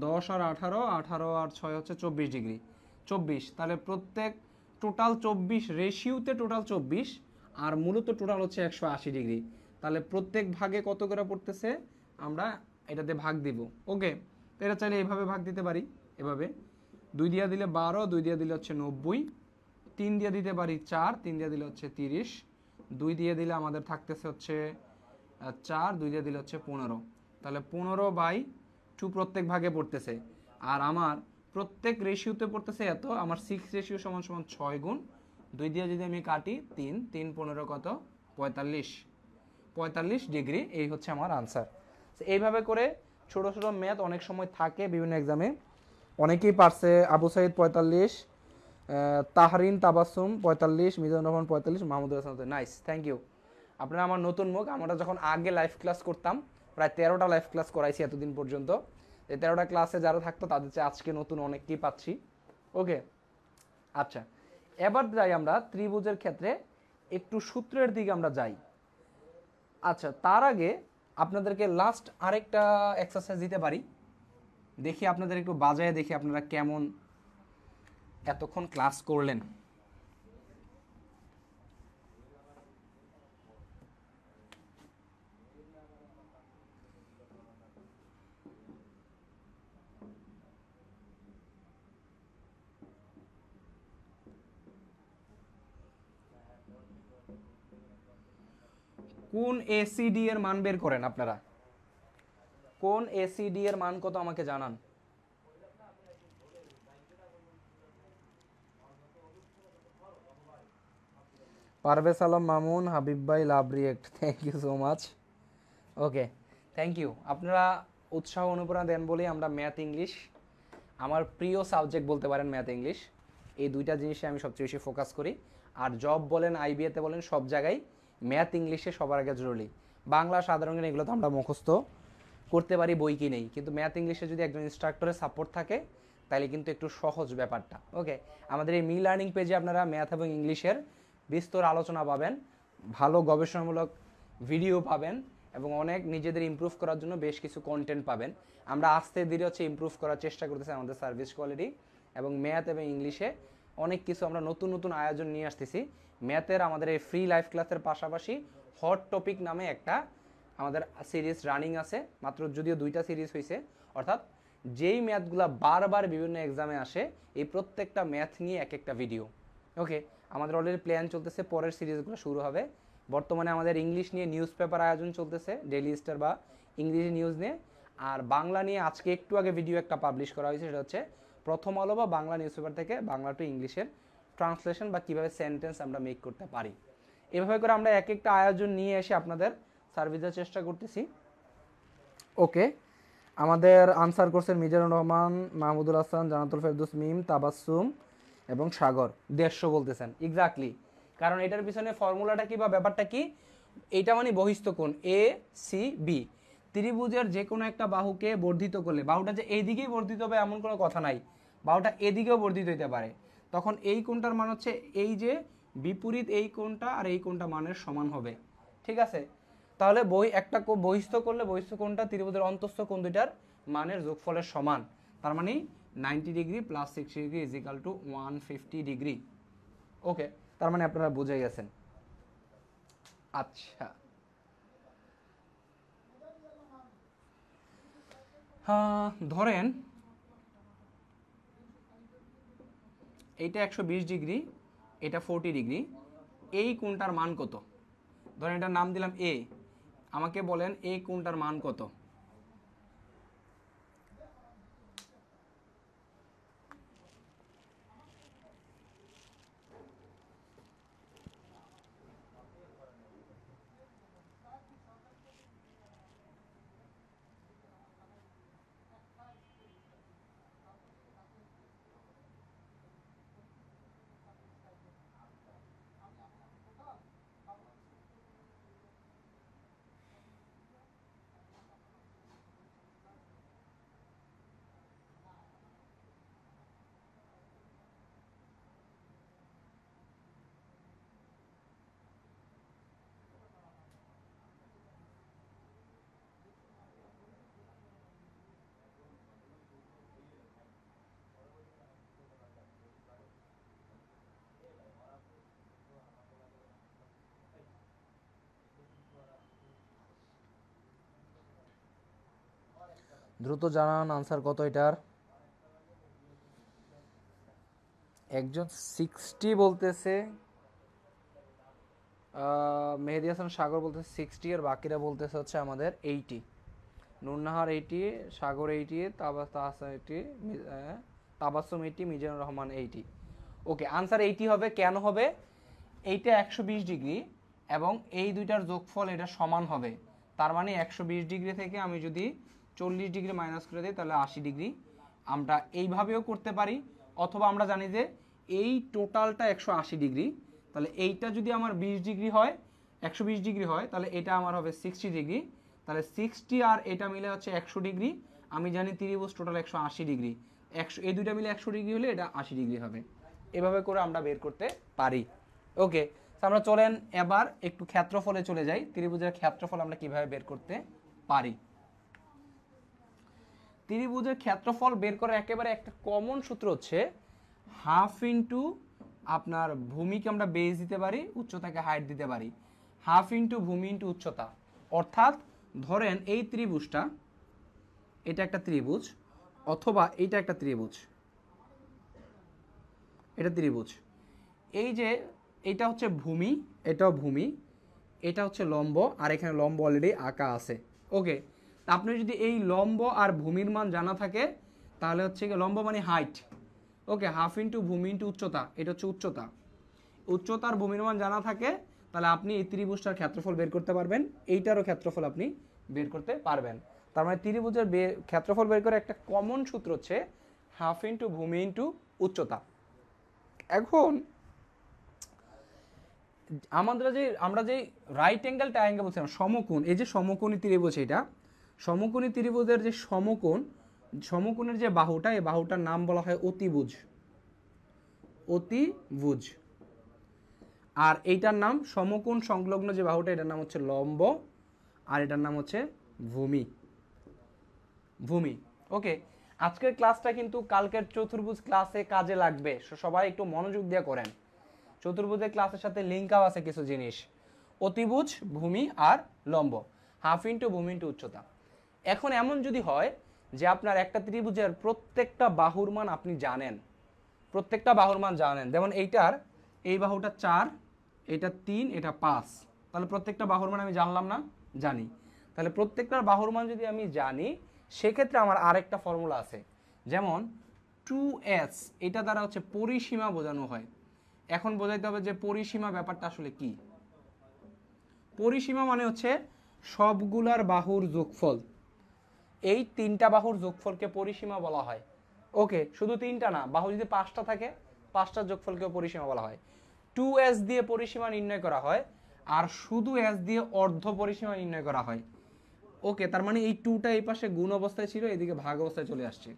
দশ আর আঠারো আঠারো আর ছয় হচ্ছে চব্বিশ ডিগ্রি চব্বিশ তাহলে প্রত্যেক টোটাল চব্বিশ রেশিওতে টোটাল চব্বিশ আর মূলত টোটাল হচ্ছে একশো আশি ডিগ্রি তাহলে প্রত্যেক ভাগে কত করে পড়তেছে আমরা এটাতে ভাগ দিব ওকে তো এটা চাইলে এভাবে ভাগ দিতে পারি এভাবে দুই দিয়া দিলে বারো দুই দিয়া দিলে হচ্ছে নব্বই তিন দিয়ে দিতে পারি চার তিন দিয়ে দিলে হচ্ছে তিরিশ দুই দিয়ে দিলে আমাদের থাকতেছে হচ্ছে চার দুই দিয়ে দিলে হচ্ছে পনেরো তাহলে পনেরো বাই টু প্রত্যেক ভাগে পড়তেছে আর আমার প্রত্যেক রেশিওতে পড়তেছে এত আমার সিক্স রেশিও সমান সমান ছয় গুণ দুই দিয়ে যদি আমি কাটি তিন তিন পনেরো কত পঁয়তাল্লিশ পঁয়তাল্লিশ ডিগ্রি এই হচ্ছে আমার আনসার এইভাবে করে ছোট ছোট ম্যাথ অনেক সময় থাকে বিভিন্ন এক্সামে অনেকেই পারছে আবু সাইদ পঁয়তাল্লিশ তাহরিন তাবাসুম পঁয়তাল্লিশ মিজানুর রহমান পঁয়তাল্লিশ Mahmudul Hasan nice thank you আপনারা আমার নতুন মুখ আমরা যখন আগে লাইভ ক্লাস করতাম প্রায় তেরোটা লাইভ ক্লাস করাইছি এতদিন পর্যন্ত এই তেরোটা ক্লাসে যারা থাকতো তাদের চেয়ে আজকে নতুন অনেককেই পাচ্ছি ওকে আচ্ছা এবার যাই আমরা ত্রিভুজের ক্ষেত্রে একটু সূত্রের দিকে আমরা যাই আচ্ছা তার আগে আপনাদেরকে লাস্ট আরেকটা এক্সারসাইজ দিতে পারি দেখি আপনাদের একটু বাজায় দেখি আপনারা কেমন এতক্ষণ ক্লাস করলেন কোন এসিডি এর মান বের করেন আপনারা কোন এসিডি এর মান কত আমাকে জানান পারভেজ আলম মামুন হাবিব ভাই love react thank you so much okay thank you আপনারা উৎসাহ অনুপ্রেরণা দেন বলেই আমরা ম্যাথ ইংলিশ আমার প্রিয় সাবজেক্ট বলতে পারেন ম্যাথ ইংলিশ এই দুইটা জিনিসে আমি সবচেয়ে বেশি ফোকাস করি আর জব বলেন আইবিএতে বলেন সব জায়গায় ম্যাথ ইংলিশে সবার আগে জরুরি বাংলা সাধারণ এগুলো তো আমরা মুখস্থ করতে পারি বই কি নেই কিন্তু ম্যাথ ইংলিশে যদি একজন ইনস্ট্রাক্টরের সাপোর্ট থাকে তাহলে কিন্তু একটু সহজ ব্যাপারটা ওকে আমাদের এই মি লার্নিং পেজে আপনারা ম্যাথ এবং ইংলিশের বিস্তর আলোচনা পাবেন ভালো গবেষণামূলক ভিডিও পাবেন এবং অনেক নিজেদের ইম্প্রুভ করার জন্য বেশ কিছু কন্টেন্ট পাবেন আমরা আস্তে ধীরে হচ্ছে ইম্প্রুভ করার চেষ্টা করতেছি আমাদের সার্ভিস কোয়ালিটি এবং ম্যাথ এবং ইংলিশে অনেক কিছু আমরা নতুন নতুন আয়োজন নিয়ে আসতেছি ম্যাথের আমাদের এই ফ্রি লাইভ ক্লাসের পাশাপাশি হট টপিক নামে একটা আমাদের সিরিজ রানিং আছে মাত্র যদিও দুইটা সিরিজ হয়েছে অর্থাৎ যেই ম্যাথগুলো বারবার বিভিন্ন এক্সামে আসে এই প্রত্যেকটা ম্যাথ নিয়ে এক একটা ভিডিও ওকে আমাদের অলরেডি প্ল্যান চলতেছে পরের সিরিজগুলো শুরু হবে বর্তমানে আমাদের ইংলিশ নিয়ে নিউজ পেপার আয়োজন চলতেছে ডেলি স্টার বা ইংরেজি নিউজ নিয়ে আর বাংলা নিয়ে আজকে একটু আগে ভিডিও একটা পাবলিশ করা হয়েছে সেটা হচ্ছে প্রথম আলো বা বাংলা নিউজ পেপার থেকে বাংলা টু ইংলিশের ট্রান্সলেশন বা কীভাবে সেন্টেন্স আমরা মেক করতে পারি এভাবে করে আমরা এক একটা আয়োজন নিয়ে এসে আপনাদের সার্ভিস দেওয়ার চেষ্টা করতেছি ওকে আমাদের আনসার করছেন মিজানুর রহমান মাহমুদুল হাসান জানাতুল ফেরদুস মিম তাবাসুম এবং সাগর দেড়শো বলতেছেন এক্স্যাক্টলি কারণ এটার পিছনে ফর্মুলাটা কি বা ব্যাপারটা কি এটা মানে বহিস্থ কোণ এ সি বি ত্রিভুজের যে কোনো একটা বাহুকে বর্ধিত করলে বাহুটা যে এদিকেই বর্ধিত হবে এমন কোনো কথা নাই বাহুটা এদিকেও বর্ধিত হইতে পারে তখন এই কোণটার মান হচ্ছে এই যে বিপরীত এই কোণটা আর এই কোণটা মানের সমান হবে ঠিক আছে তাহলে বই একটা বহিস্থ করলে বহিস্থ কোণটা ত্রিভুজের অন্তস্থ কোণ দুইটার মানের যোগফলের সমান তার মানে ninety degree plus sixty degree is equal to one fifty degree okay তার মানে আপনারা বুঝে গেছেন আচ্ছা ধরেন এইটা একশো ডিগ্রি এটা ফোরটি ডিগ্রি এই কোনটার মান কত ধরেন এটার নাম দিলাম এ আমাকে বলেন এই কোনটার মান কত দ্রুত জানান আনসার কত এটার একজন সিক্সটি বলতেছে মেহেদি হাসান সাগর বলতেছে সিক্সটি আর বাকিরা বলতেছে হচ্ছে আমাদের eighty Nurnahar eighty Sagar eighty তাবাস eighty Tabassum eighty Mizanur Rahman eighty okay answer eighty হবে কেন হবে এইটা একশো বিশ ডিগ্রি এবং এই দুইটার যোগফল এটা সমান হবে তার মানে একশো বিশ ডিগ্রি থেকে আমি যদি চল্লিশ ডিগ্রি মাইনাস করে দিই তাহলে আশি ডিগ্রি আমরা এইভাবেও করতে পারি অথবা আমরা জানি যে এই টোটালটা একশো আশি ডিগ্রি তাহলে এইটা যদি আমার বিশ ডিগ্রি হয় একশো বিশ ডিগ্রি হয় তাহলে এটা আমার হবে সিক্সটি ডিগ্রি তাহলে সিক্সটি আর এটা মিলে হচ্ছে একশো ডিগ্রি আমি জানি ত্রিভুজ টোটাল একশো আশি ডিগ্রি একশো এই দুইটা মিলে একশো ডিগ্রি হলে এটা আশি ডিগ্রি হবে এভাবে করে আমরা বের করতে পারি ওকে আমরা চলেন এবার একটু ক্ষেত্রফলে চলে যাই ত্রিভুজের ক্ষেত্রফল আমরা কিভাবে বের করতে পারি ত্রিভুজের ক্ষেত্রফল বের করার একেবারে একটা কমন সূত্র হচ্ছে হাফ ইন্টু আপনার ভূমিকে আমরা বেস দিতে পারি উচ্চতাকে হাইট দিতে পারি হাফ ইন্টু ভূমি ইন্টু উচ্চতা অর্থাৎ ধরেন এই ত্রিভুজটা এটা একটা ত্রিভুজ অথবা এটা একটা ত্রিভুজ এটা ত্রিভুজ এই যে এটা হচ্ছে ভূমি এটাও ভূমি এটা হচ্ছে লম্ব আর এখানে লম্ব অলরেডি আঁকা আছে ওকে আপনি যদি এই লম্ব আর ভূমির মান জানা থাকে তাহলে হচ্ছে কি লম্ব মানে হাইট ওকে হাফ ইন্টু ভূমি ইন্টু উচ্চতা এটা হচ্ছে উচ্চতা উচ্চতার ভূমির মান জানা থাকে তাহলে আপনি এই ত্রিভুজটার ক্ষেত্রফল বের করতে পারবেন এইটারও ক্ষেত্রফল আপনি বের করতে পারবেন তার মানে ত্রিভুজের ক্ষেত্রফল বের করে একটা কমন সূত্র হচ্ছে হাফ ইন্টু ভূমি ইন্টু উচ্চতা এখন আমাদের যে আমরা যে রাইট অ্যাঙ্গেল ট্রায়াঙ্গেল বলছিলাম সমকোণ এই যে সমকোণী ত্রিভুজ এটা সমকোণী ত্রিভুজের যে সমকোণ সমকোণের যে বাহুটা এই বাহুটার নাম বলা হয় অতিভুজ অতিভুজ আর এইটার নাম সমকোণ সংলগ্ন যে বাহুটা এটার নাম হচ্ছে লম্ব আর এটার নাম হচ্ছে ভূমি ভূমি ওকে আজকের ক্লাসটা কিন্তু কালকের চতুর্ভুজ ক্লাসে কাজে লাগবে সবাই একটু মনোযোগ দিয়ে করেন চতুর্ভুজের ক্লাসের সাথে লিঙ্ক আছে কিছু জিনিস অতিভুজ ভূমি আর লম্ব হাফ ইন্টু ভূমি ইন্টু উচ্চতা এখন এমন যদি হয় যে আপনার একটা ত্রিভুজের প্রত্যেকটা বাহুর মান আপনি জানেন প্রত্যেকটা বাহুর মান জানেন যেমন এইটার এই বাহুটা চার এটা তিন এটা পাঁচ তাহলে প্রত্যেকটা বাহুর মান আমি জানলাম না জানি তাহলে প্রত্যেকটার বাহুর মান যদি আমি জানি সেক্ষেত্রে আমার আরেকটা ফর্মুলা আছে যেমন টু এস এটা দ্বারা হচ্ছে পরিসীমা বোঝানো হয় এখন বোঝাইতে হবে যে পরিসীমা ব্যাপারটা আসলে কি পরিসীমা মানে হচ্ছে সবগুলার বাহুর যোগফল এই তিনটা বাহুর যোগফলকে পরিসীমা বলা হয় ওকে শুধু তিনটা না বাহু যদি পাঁচটা থাকে পাঁচটার যোগফলকেও পরিসীমা বলা হয় টু এস দিয়ে পরিসীমা নির্ণয় করা হয় আর শুধু এস দিয়ে অর্ধ পরিসীমা নির্ণয় করা হয় ওকে তার মানে এই টুটা এই পাশে গুণ অবস্থায় ছিল এদিকে ভাগ অবস্থায় চলে আসছে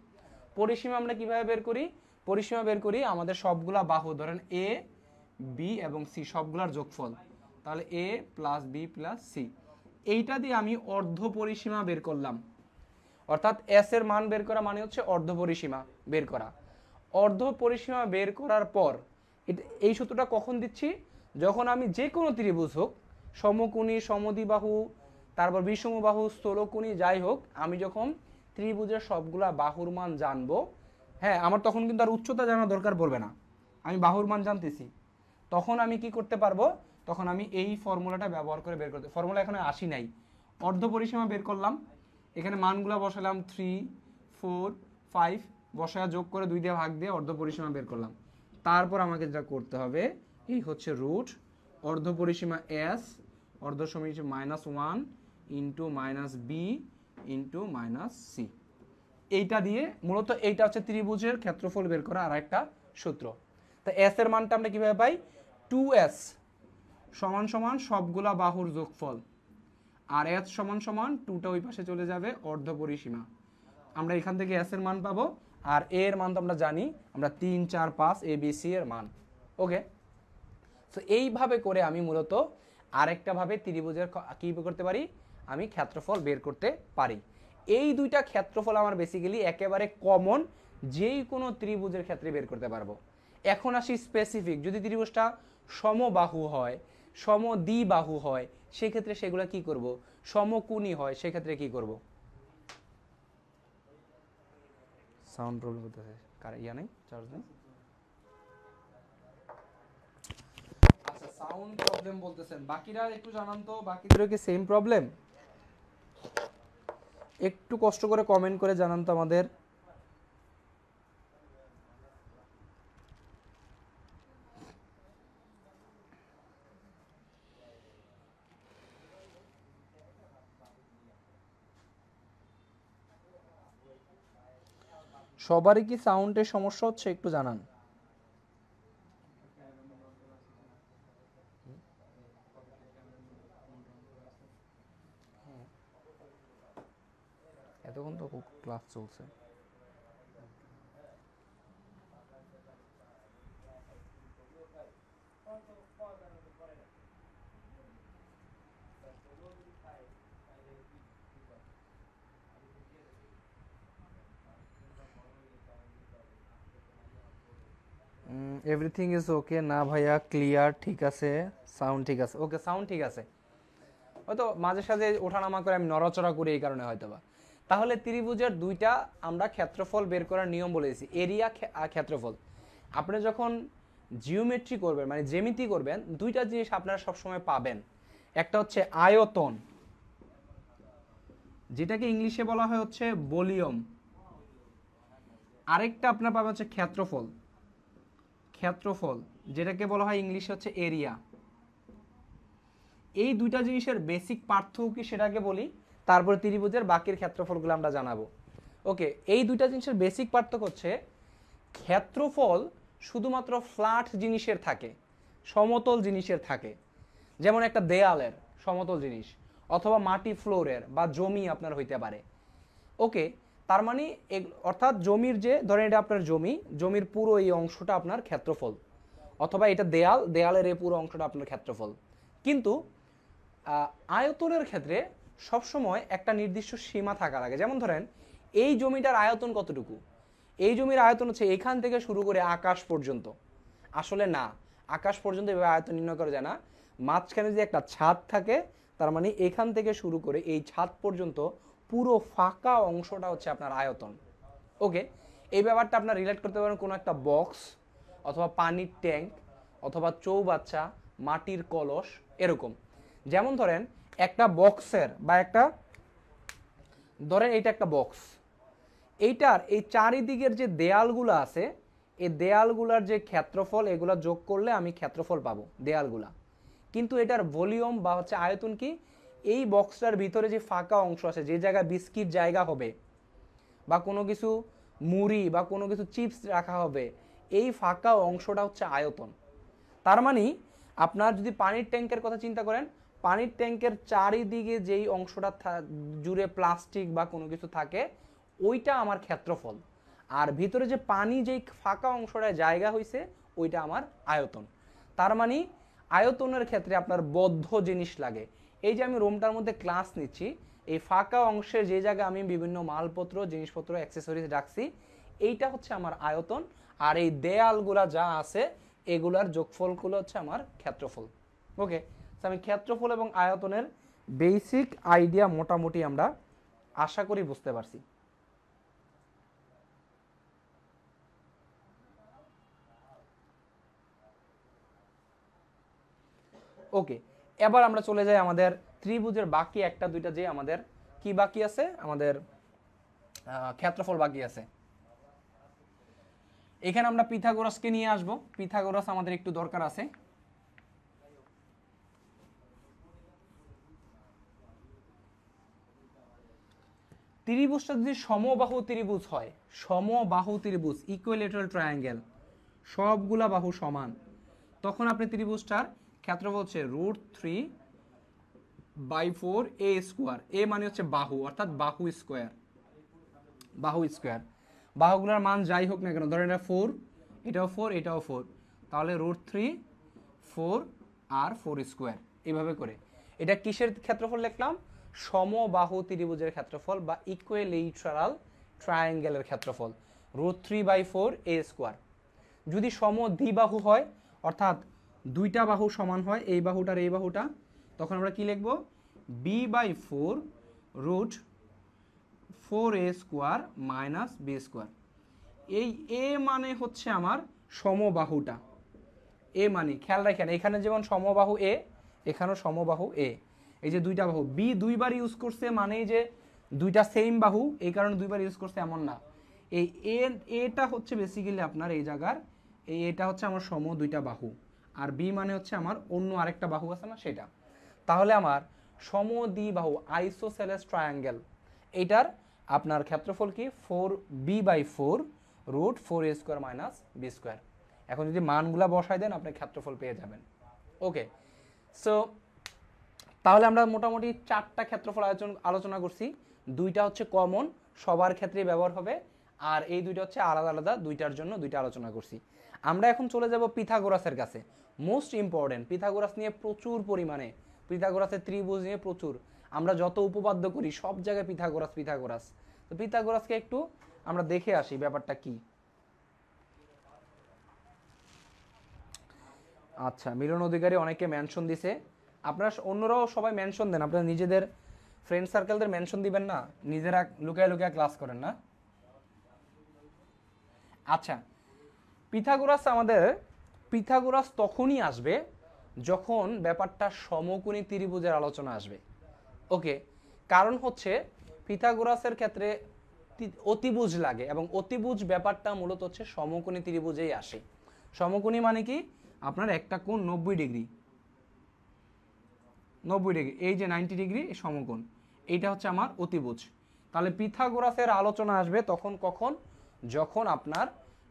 পরিসীমা আমরা কিভাবে বের করি পরিসীমা বের করি আমাদের সবগুলা বাহু ধরেন এ বি এবং সি সবগুলার যোগফল তাহলে A plus B plus C এইটা দিয়ে আমি অর্ধ পরিসীমা বের করলাম অর্থাৎ এস এর মান বের করা মানে হচ্ছে অর্ধ পরিসীমা বের করা অর্ধ পরিসীমা বের করার পর এই সূত্রটা কখন দিচ্ছি যখন আমি যে কোনো ত্রিভুজ হোক সমকোণী সমদিবাহু তারপর বিষমবাহু স্থলকোণী যাই হোক আমি যখন ত্রিভুজের সবগুলা বাহুর মান জানবো হ্যাঁ আমার তখন কিন্তু আর উচ্চতা জানা দরকার পড়বে না আমি বাহুর মান জানতেছি তখন আমি কি করতে পারবো তখন আমি এই ফর্মুলাটা ব্যবহার করে বের করতে ফর্মুলা এখানে আসি নাই অর্ধ পরিসীমা বের করলাম এখানে মানগুলো বসালাম থ্রি ফোর ফাইভ বসায় যোগ করে দুই দিয়ে ভাগ দিয়ে অর্ধ পরিসীমা বের করলাম তারপর আমাকে যেটা করতে হবে এই হচ্ছে রুট অর্ধ পরিসীমা এস অর্ধ সমীচীন minus one into minus B into minus C এইটা দিয়ে মূলত এইটা হচ্ছে ত্রিভুজের ক্ষেত্রফল বের করা আর একটা সূত্র তা এস এর মানটা আমরা কীভাবে পাই টু এস সমান সমান সবগুলা বাহুর যোগফল আর এস সমান সমান টুটা ওই পাশে চলে যাবে অর্ধপরিসীমা আমরা এখান থেকে এর মান পাবো আর এ এর মান তো আমরা জানি আমরা তিন চার পাঁচ এ বি সি এর মান ওকে সো এইভাবে করে আমি মূলত আরেকটাভাবে ত্রিভুজের কী করতে পারি আমি ক্ষেত্রফল বের করতে পারি এই দুইটা ক্ষেত্রফল আমার বেসিক্যালি একেবারে কমন যেই কোনো ত্রিভুজের ক্ষেত্রে বের করতে পারবো এখন আসি স্পেসিফিক যদি ত্রিভুজটা সমবাহু হয় সমদ্বিবাহু হয় সেক্ষেত্রে সেগুলো কি করব সমকুণী হয় সেক্ষেত্রে কি করব সাউন্ড প্রবলেম হতেছে কার ইয়া নেই চার্জ নেই আচ্ছা সাউন্ড প্রবলেম বলতেছেন বাকিরা একটু জানান তো বাকিদেরও কি সেম প্রবলেম একটু কষ্ট করে কমেন্ট করে জানান তো আমাদের সবারই কি সাউন্ডের সমস্যা হচ্ছে একটু জানান হ্যাঁ। এতক্ষণ তো ক্লাস চলছে এভরিথিং ইজ ওকে না ভাইয়া ক্লিয়ার ঠিক আছে সাউন্ড ঠিক আছে ওকে সাউন্ড ঠিক আছে হয়তো মাঝে সাঝে ওঠানামা করে আমি নড়াচড়া করি এই কারণে হয়তো বা তাহলে ত্রিভুজের দুইটা আমরা ক্ষেত্রফল বের করার নিয়ম বলেছি এরিয়া ক্ষেত্রফল আপনি যখন জিওমেট্রি করবেন মানে জেমিতি করবেন দুইটা জিনিস আপনারা সবসময় পাবেন একটা হচ্ছে আয়তন যেটাকে ইংলিশে বলা হয় হচ্ছে ভলিউম আরেকটা আপনার পাবেন হচ্ছে ক্ষেত্রফল ক্ষেত্রফল যেটাকে বলা হয় ইংলিশে হচ্ছে এরিয়া এই দুইটা জিনিসের বেসিক পার্থক্য কি সেটাকে বলি তারপরে ত্রিভুজের বাকির ক্ষেত্রফলগুলো আমরা জানাবো ওকে এই দুইটা জিনিসের বেসিক পার্থক্য হচ্ছে ক্ষেত্রফল শুধুমাত্র ফ্ল্যাট জিনিসের থাকে সমতল জিনিসের থাকে যেমন একটা দেয়ালের সমতল জিনিস অথবা মাটি ফ্লোরের বা জমি আপনার হইতে পারে ওকে তার মানে অর্থাৎ জমির যে ধরেন এটা আপনার জমি জমির পুরো এই অংশটা আপনার ক্ষেত্রফল অথবা এটা দেয়াল দেয়ালের এই পুরো অংশটা আপনার ক্ষেত্রফল কিন্তু আয়তনের ক্ষেত্রে সবসময় একটা নির্দিষ্ট সীমা থাকা লাগে যেমন ধরেন এই জমিটার আয়তন কতটুকু এই জমির আয়তন হচ্ছে এখান থেকে শুরু করে আকাশ পর্যন্ত আসলে না আকাশ পর্যন্ত এভাবে আয়তন নির্ণয় করা যায় না মাঝখানে যদি একটা ছাদ থাকে তার মানে এখান থেকে শুরু করে এই ছাদ পর্যন্ত পুরো ফাঁকা অংশটা হচ্ছে আপনার আয়তন ওকে এই ব্যাপারটা আপনার রিলেট করতে পারেন কোনো একটা বক্স অথবা পানির ট্যাঙ্ক অথবা চৌবাচ্চা মাটির কলস এরকম যেমন ধরেন একটা বক্সের বা একটা ধরেন এইটা একটা বক্স এইটার এই চারিদিকের যে দেয়ালগুলো আছে এই দেয়ালগুলার যে ক্ষেত্রফল এগুলো যোগ করলে আমি ক্ষেত্রফল পাবো দেয়ালগুলা কিন্তু এটার ভলিউম বা হচ্ছে আয়তন কি এই বক্সটার ভিতরে যে ফাঁকা অংশ আছে যে জায়গায় বিস্কিট জায়গা হবে বা কোনো কিছু মুড়ি বা কোনো কিছু চিপস রাখা হবে এই ফাঁকা অংশটা হচ্ছে আয়তন তার মানে আপনার যদি পানির ট্যাঙ্কের কথা চিন্তা করেন পানির ট্যাঙ্কের চারিদিকে যেই অংশটা জুড়ে প্লাস্টিক বা কোনো কিছু থাকে ওইটা আমার ক্ষেত্রফল আর ভিতরে যে পানি যেই ফাঁকা অংশটায় জায়গা হয়েছে ওইটা আমার আয়তন তার মানে আয়তনের ক্ষেত্রে আপনার বদ্ধ জিনিস লাগে এই যে আমি রুমটার মধ্যে ক্লাস নিচ্ছি এই ফাঁকা অংশের যে জায়গায় আমি বিভিন্ন মালপত্র জিনিসপত্র অ্যাক্সেসরিজ রাখছি এইটা হচ্ছে আমার আয়তন আর এই দেয়ালগুলা যা আছে এগুলার যোগফলগুলো হচ্ছে আমার ক্ষেত্রফল ওকে তো আমি ক্ষেত্রফল এবং আয়তনের বেসিক আইডিয়া মোটামুটি আমরা আশা করি বুঝতে পারছি ওকে এবার আমরা চলে যাই আমাদের ত্রিভুজের বাকি একটা দুইটা যে আমাদের কি বাকি আছে আমাদের ক্ষেত্রফল বাকি আছে এখানে আমরা পিথাগোরাসকে নিয়ে আসব পিথাগোরাস আমাদের একটু দরকার আছে ত্রিভুজটা যদি সমবাহু ত্রিভুজ হয় সমবাহু ত্রিভুজ ইকুইলেটারাল ট্রায়াঙ্গেল সবগুলা বাহু সমান তখন আপনি ত্রিভুজটার ক্ষেত্রফল হচ্ছে root three by four A square A মানে হচ্ছে বাহু অর্থাৎ বাহু স্কোয়ার বাহু স্কোয়ার বাহুগুলোর মান যাই হোক না কেন ধরেন এটা ফোর এটাও ফোর এটাও ফোর তাহলে রুট থ্রি ফোর আর ফোর স্কোয়ার এইভাবে করে এটা কিসের ক্ষেত্রফল লিখলাম সমবাহু ত্রিভুজের ক্ষেত্রফল বা ইকুয়েলিটারাল ট্রায়াঙ্গেলের ক্ষেত্রফল root three by four A square যদি সম দ্বিবাহু হয় অর্থাৎ দুইটা বাহু সমান হয় এই বাহুটার এই বাহুটা তখন আমরা কি লিখব B by four root four A square minus B square এই এ মানে হচ্ছে আমার সমবাহুটা এ মানে খেয়াল রাখেন এখানে যেমন সমবাহু এ এখানেও সমবাহু এ এই যে দুইটা বাহু বি দুইবার ইউজ করছে মানে যে দুইটা সেম বাহু এই কারণে দুইবার ইউজ করছে এমন না এই এটা হচ্ছে বেসিক্যালি আপনার এই জায়গার এই এটা হচ্ছে আমার সম দুইটা বাহু আর বি মানে হচ্ছে আমার অন্য আরেকটা বাহু আছে না সেটা তাহলে আমার বাহু আইসোসেলেস ট্রায়াঙ্গেল এটার আপনার ক্ষেত্রফল কি four B by four root four A square minus B square এখন যদি মানগুলা বসায় দেন আপনি ক্ষেত্রফল পেয়ে যাবেন ওকে সো তাহলে আমরা মোটামুটি চারটা ক্ষেত্রফল আলোচনা আলোচনা করছি দুইটা হচ্ছে কমন সবার ক্ষেত্রে ব্যবহার হবে আর এই দুইটা হচ্ছে আলাদা আলাদা দুইটার জন্য দুইটা আলোচনা করছি আমরা এখন চলে যাব পিথাগোরাসের কাছে মোস্ট ইম্পর্টেন্ট পিথাগোরাস নিয়ে প্রচুর পরিমাণে পিথাগোরাসের ত্রিভুজ নিয়ে প্রচুর আমরা যত উপপাদ্য করি সব জায়গায় পিথাগোরাস পিথাগোরাস তো পিথাগোরাসকে একটু আমরা দেখে আসি ব্যাপারটা কি আচ্ছা মিলন অধিকারী অনেকে মেনশন দিছে আপনারা অন্যরাও সবাই মেনশন দেন আপনারা নিজেদের ফ্রেন্ড সার্কেলদের মেনশন দিবেন না নিজেরা লুকায় লুকায় ক্লাস করেন না আচ্ছা পিথাগোরাস আমাদের পিথাগোরাস তখনই আসবে যখন ব্যাপারটা সমকোণী ত্রিভুজের আলোচনা আসবে ওকে কারণ হচ্ছে পিথাগোরাসের ক্ষেত্রে অতিভুজ লাগে এবং অতিভুজ ব্যাপারটা মূলত হচ্ছে সমকোণী ত্রিভুজেই আসে সমকোণী মানে কি আপনার একটা কোণ নব্বই ডিগ্রি নব্বই ডিগ্রি এই যে নাইনটি ডিগ্রি সমকোণ এইটা হচ্ছে আমার অতিভুজ তাহলে পিথাগোরাসের আলোচনা আসবে তখন কখন যখন আপনার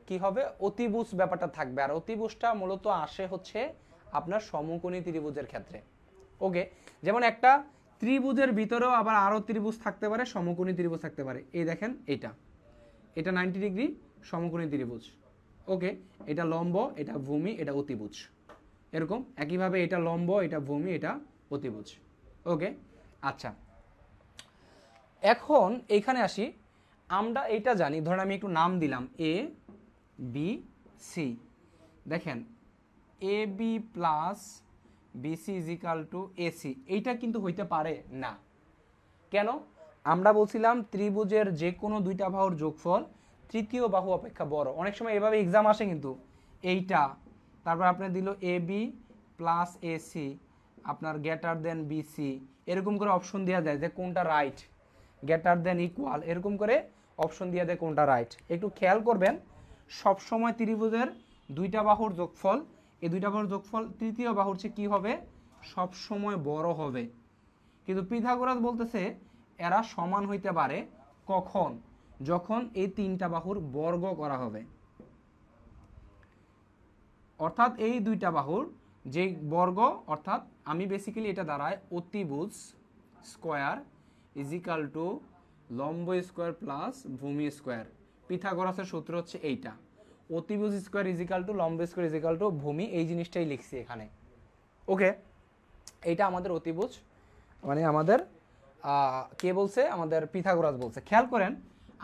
কি হবে অতিভুজ ব্যাপারটা থাকবে আর অতিভুজটা মূলত আসে হচ্ছে আপনার সমকোণী ত্রিভুজের ক্ষেত্রে ওকে যেমন একটা ত্রিভুজের ভিতরেও আবার আরও ত্রিভুজ থাকতে পারে সমকোণী ত্রিভুজ থাকতে পারে এই দেখেন এটা এটা নাইনটি ডিগ্রি সমকোণী ত্রিভুজ ওকে এটা লম্ব এটা ভূমি এটা অতিভুজ এরকম একইভাবে এটা লম্ব এটা ভূমি এটা অতিভুজ ওকে আচ্ছা এখন এইখানে আসি আমরা এটা জানি ধরেন আমি একটু নাম দিলাম এ বি সি দেখেন A B plus BC is equal to AC এইটা কিন্তু হইতে পারে না কেন আমরা বলছিলাম ত্রিভুজের যে কোনো দুইটা বাহুর যোগফল তৃতীয় বাহু অপেক্ষা বড় অনেক সময় এভাবে এক্সাম আসে কিন্তু এইটা তারপর আপনি দিল এ বি প্লাস এসি আপনার গ্যাটার দেন বিসি এরকম করে অপশন দেওয়া যায় যে কোনটা রাইট গ্যাটার দেন ইকুয়াল এরকম করে অপশন দেওয়া যায় কোনটা রাইট একটু খেয়াল করবেন সবসময় ত্রিভুজের দুইটা বাহুর যোগফল এই দুইটা বাহুর যোগফল তৃতীয় বাহুর চেয়ে কী হবে সবসময় বড় হবে কিন্তু পিথাগোরাস বলতেছে এরা সমান হইতে পারে কখন যখন এই তিনটা বাহুর বর্গ করা হবে অর্থাৎ এই দুইটা বাহুর যে বর্গ অর্থাৎ আমি বেসিক্যালি এটা দাঁড়ায় অতিভুজ স্কোয়ার ইজিক্যাল টু লম্ব স্কোয়ার প্লাস ভূমি স্কোয়ার পিথাগোরাসের সূত্র হচ্ছে এইটা অতিভুজ স্কোয়ার ইজিক্যাল টু লম্ব স্কোয়ার ইজিক্যাল টু ভূমি এই জিনিসটাই লিখছি এখানে ওকে এইটা আমাদের অতিভুজ মানে আমাদের কে বলছে আমাদের পিথাগোরাস বলছে খেয়াল করেন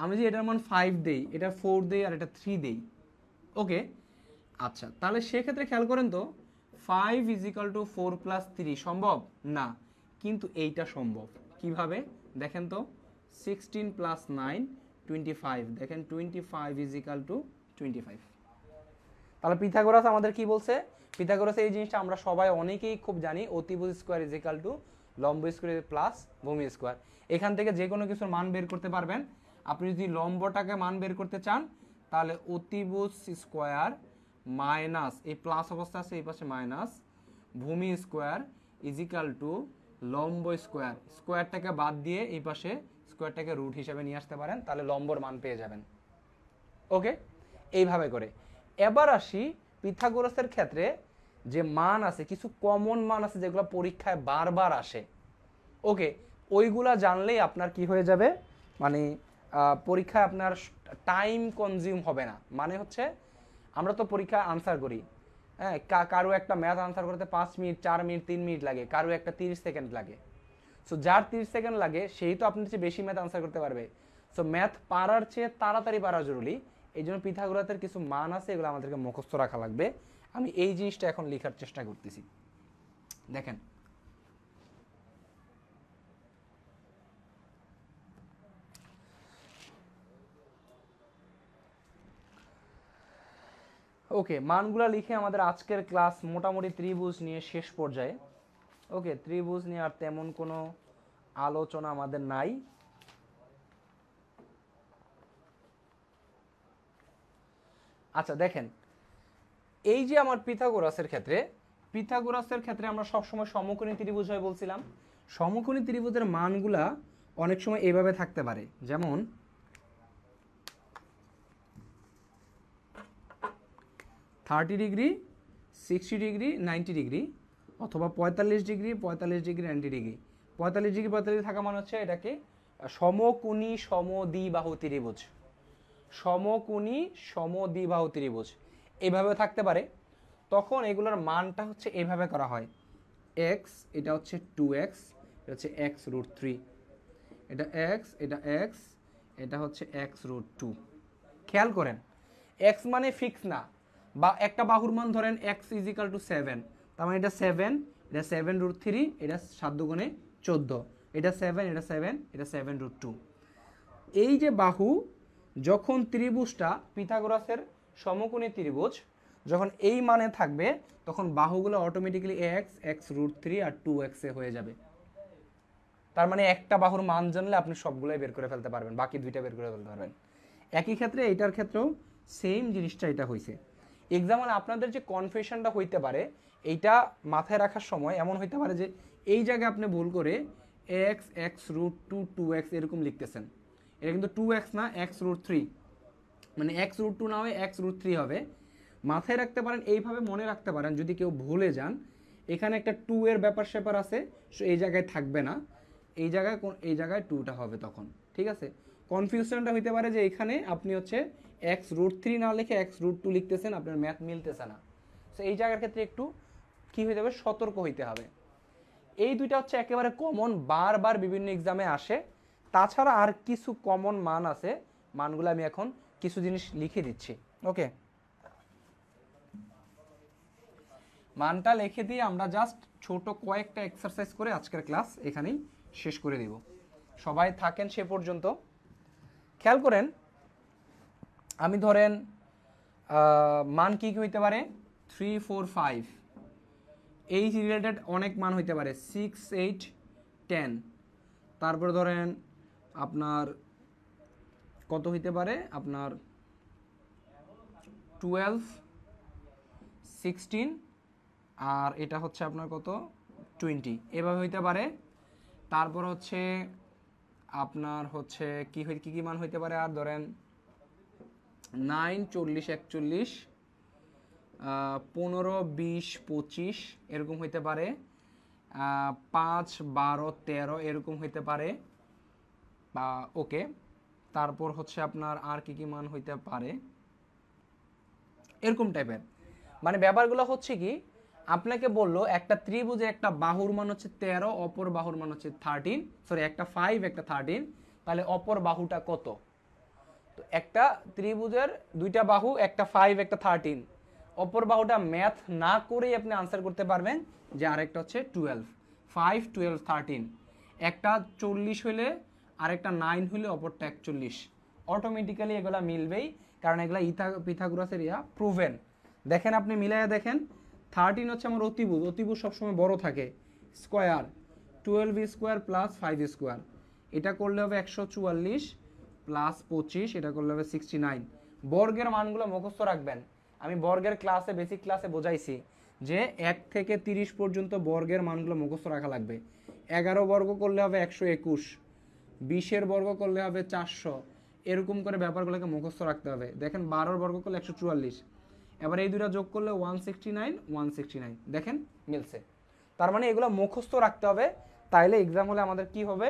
আমি যে এটার মান ফাইভ দেই এটা ফোর দেই আর এটা থ্রি দেই ওকে আচ্ছা তাহলে সেক্ষেত্রে খেয়াল করেন তো five is equal to four plus three সম্ভব না কিন্তু এইটা সম্ভব কিভাবে দেখেন তো sixteen plus nine twenty five দেখেন twenty five is equal to twenty five তাহলে পিথাগোরাস আমাদের কি বলছে পিথাগোরাস এই জিনিসটা আমরা সবাই অনেকেই খুব জানি অতিভুজ স্কোয়ার ইজ ইকাল টু লম্ব স্কয়ার প্লাস ভূমি স্কোয়ার এখান থেকে যে কোনো কিছুর মান বের করতে পারবেন আপনি যদি লম্বটাকে মান বের করতে চান তাহলে অতিভুজ স্কোয়ার মাইনাস এই প্লাস অবস্থা আছে এই পাশে মাইনাস ভূমি স্কোয়ার ইজিক্যাল টু লম্ব স্কোয়ার স্কোয়ারটাকে বাদ দিয়ে এই পাশে স্কোয়ারটাকে রুট হিসাবে নিয়ে আসতে পারেন তাহলে লম্বর মান পেয়ে যাবেন ওকে এইভাবে করে এবার আসি পিথাগোরাসের ক্ষেত্রে যে মান আছে কিছু কমন মান আছে যেগুলো পরীক্ষায় বারবার আসে ওকে ওইগুলা জানলেই আপনার কি হয়ে যাবে মানে পরীক্ষায় আপনার টাইম কনজিউম হবে না মানে হচ্ছে আমরা তো পরীক্ষায় আনসার করি হ্যাঁ কারো একটা ম্যাথ আনসার করতে পাঁচ মিনিট চার মিনিট তিন মিনিট লাগে কারো একটা তিরিশ সেকেন্ড লাগে সো যার তিরিশ সেকেন্ড লাগে সেই তো আপনার চেয়ে বেশি ম্যাথ আনসার করতে পারবে সো ম্যাথ পারার চেয়ে তাড়াতাড়ি পারা জরুরি এই জন্য পিথাগোরাসের কিছু মান আছে এগুলো আমাদেরকে মুখস্থ রাখা লাগবে আমি এই জিনিসটা এখন লেখার চেষ্টা করতেছি দেখেন ওকে মানগুলা লিখে আমাদের আজকের ক্লাস মোটামুটি ত্রিভুজ নিয়ে শেষ পর্যায়ে ওকে ত্রিভুজ নিয়ে আর তেমন কোনো আলোচনা আমাদের নাই আচ্ছা দেখেন এই যে আমার পিথাগোরাসের ক্ষেত্রে পিথাগোরাসের ক্ষেত্রে আমরা সবসময় সমকোণী ত্রিভুজ হয় বলছিলাম সমকোণী ত্রিভুজের মানগুলা অনেক সময় এভাবে থাকতে পারে যেমন thirty degree sixty degree ninety degree অথবা পঁয়তাল্লিশ ডিগ্রি পঁয়তাল্লিশ ডিগ্রি নাইনটি ডিগ্রি পঁয়তাল্লিশ ডিগ্রি পঁয়তাল্লিশ থাকা মানে হচ্ছে এটাকে সমকুণী সমদ্বিবাহু ত্রিভুজ সমকুণী সমদ্বিবাহু ত্রিভুজ এভাবে থাকতে পারে তখন এগুলোর মানটা হচ্ছে এভাবে করা হয় এক্স এটা হচ্ছে টু এক্স এটা হচ্ছে এক্স রুট থ্রি এটা এক্স এটা এক্স এটা হচ্ছে এক্স রুট টু খেয়াল করেন এক্স মানে ফিক্স না বা একটা বাহুর মান ধরেন এক্স ইজিক্যাল টু সেভেন তার মানে এটা সেভেন এটা সেভেন রুট থ্রি এটা সাত দুগুণে চোদ্দ এটা সেভেন এটা সেভেন এটা সেভেন রুট টু এই যে বাহু যখন ত্রিভুজটা পিথাগোরাসের সমকোণী ত্রিভুজ যখন এই মানে থাকবে তখন বাহুগুলো automatically X X root three আর টু এক্সে হয়ে যাবে তার মানে একটা বাহুর মান জানলে আপনি সবগুলোই বের করে ফেলতে পারবেন বাকি দুইটা বের করে ফেলতে পারবেন একই ক্ষেত্রে এটার ক্ষেত্রেও সেম জিনিসটা এটা হয়েছে এক্সাম্পল আপনাদের যে কনফিউশনটা হইতে পারে এইটা মাথায় রাখার সময় এমন হইতে পারে যে এই জায়গায় আপনি ভুল করে X X root two two X এরকম লিখতেছেন এটা কিন্তু টু এক্স না এক্স রুট থ্রি মানে এক্স রুট টু না হয়ে এক্স রুট থ্রি হবে মাথায় রাখতে পারেন এইভাবে মনে রাখতে পারেন যদি কেউ ভুলে যান এখানে একটা টু এর ব্যাপার স্যাপার আছে সো এই জায়গায় থাকবে না এই জায়গায় কোন এই জায়গায় টুটা হবে তখন ঠিক আছে কনফিউশনটা হইতে পারে যে এখানে আপনি হচ্ছে এক্স রুট থ্রি না লিখে এক্স রুট টু লিখতেছেন আপনার ম্যাথ মিলতেছে না সো এই জায়গার ক্ষেত্রে একটু কি হয়ে হবে সতর্ক হইতে হবে এই দুইটা হচ্ছে একেবারে কমন বারবার বিভিন্ন এক্সামে আসে তাছাড়া আর কিছু কমন মান আছে মানগুলো আমি এখন কিছু জিনিস লিখে দিচ্ছি ওকে মানটা লিখে দিয়ে আমরা জাস্ট ছোট কয়েকটা এক্সারসাইজ করে আজকের ক্লাস এখানেই শেষ করে দিব সবাই থাকেন সে পর্যন্ত খেয়াল করেন আমি ধরেন মান কী কী হইতে পারে three four five H related অনেক মান হইতে পারে সিক্স এইট টেন তারপর ধরেন আপনার কত হইতে পারে আপনার টুয়েলভ সিক্সটিন আর এটা হচ্ছে আপনার কত টোয়েন্টি এভাবে হইতে পারে তারপর হচ্ছে আপনার হচ্ছে কী কী কী মান হইতে পারে আর ধরেন নাইন চল্লিশ একচল্লিশ পনেরো বিশ পঁচিশ এরকম হইতে পারে পাঁচ বারো তেরো এরকম হইতে পারে বা ওকে তারপর হচ্ছে আপনার আর কী কী মান হইতে পারে এরকম টাইপের মানে ব্যাপারগুলো হচ্ছে কি আপনাকে বললো একটা ত্রিভুজে একটা বাহুর মান হচ্ছে তেরো অপর বাহুর মান হচ্ছে থার্টিন সরি একটা ফাইভ একটা থার্টিন তাহলে অপর বাহুটা কত তো একটা ত্রিভুজের দুইটা বাহু একটা ফাইভ একটা থার্টিন অপর বাহুটা ম্যাথ না করেই আপনি আনসার করতে পারবেন যে আরেকটা হচ্ছে টুয়েলভ ফাইভ টুয়েলভ থার্টিন একটা চল্লিশ হলে আরেকটা নাইন হলে অপরটা একচল্লিশ অটোমেটিক্যালি এগুলা মিলবেই কারণ এগুলা ইথা পিথাগুরাসের ইয়া প্রুভেন দেখেন আপনি মিলাইয়া দেখেন থার্টিন হচ্ছে আমার অতিভূত অতিভূত সবসময় বড় থাকে square twelve square plus five square এটা করলে হবে একশো চুয়াল্লিশ প্লাস পঁচিশ এটা করলে হবে সিক্সটি নাইন বর্গের মানগুলো মুখস্থ রাখবেন আমি বর্গের ক্লাসে বেসিক ক্লাসে বোঝাইছি যে এক থেকে তিরিশ পর্যন্ত বর্গের মানগুলো মুখস্থ রাখা লাগবে এগারো বর্গ করলে হবে একশো একুশ বিশের বর্গ করলে হবে চারশো এরকম করে ব্যাপারগুলোকে মুখস্থ রাখতে হবে দেখেন বারোর বর্গ করলে একশো চুয়াল্লিশ এবার এই দুটা যোগ করলে one sixty nine one sixty nine দেখেন মিলছে তার মানে এগুলো মুখস্থ রাখতে হবে তাইলে এক্সাম হলে আমাদের কি হবে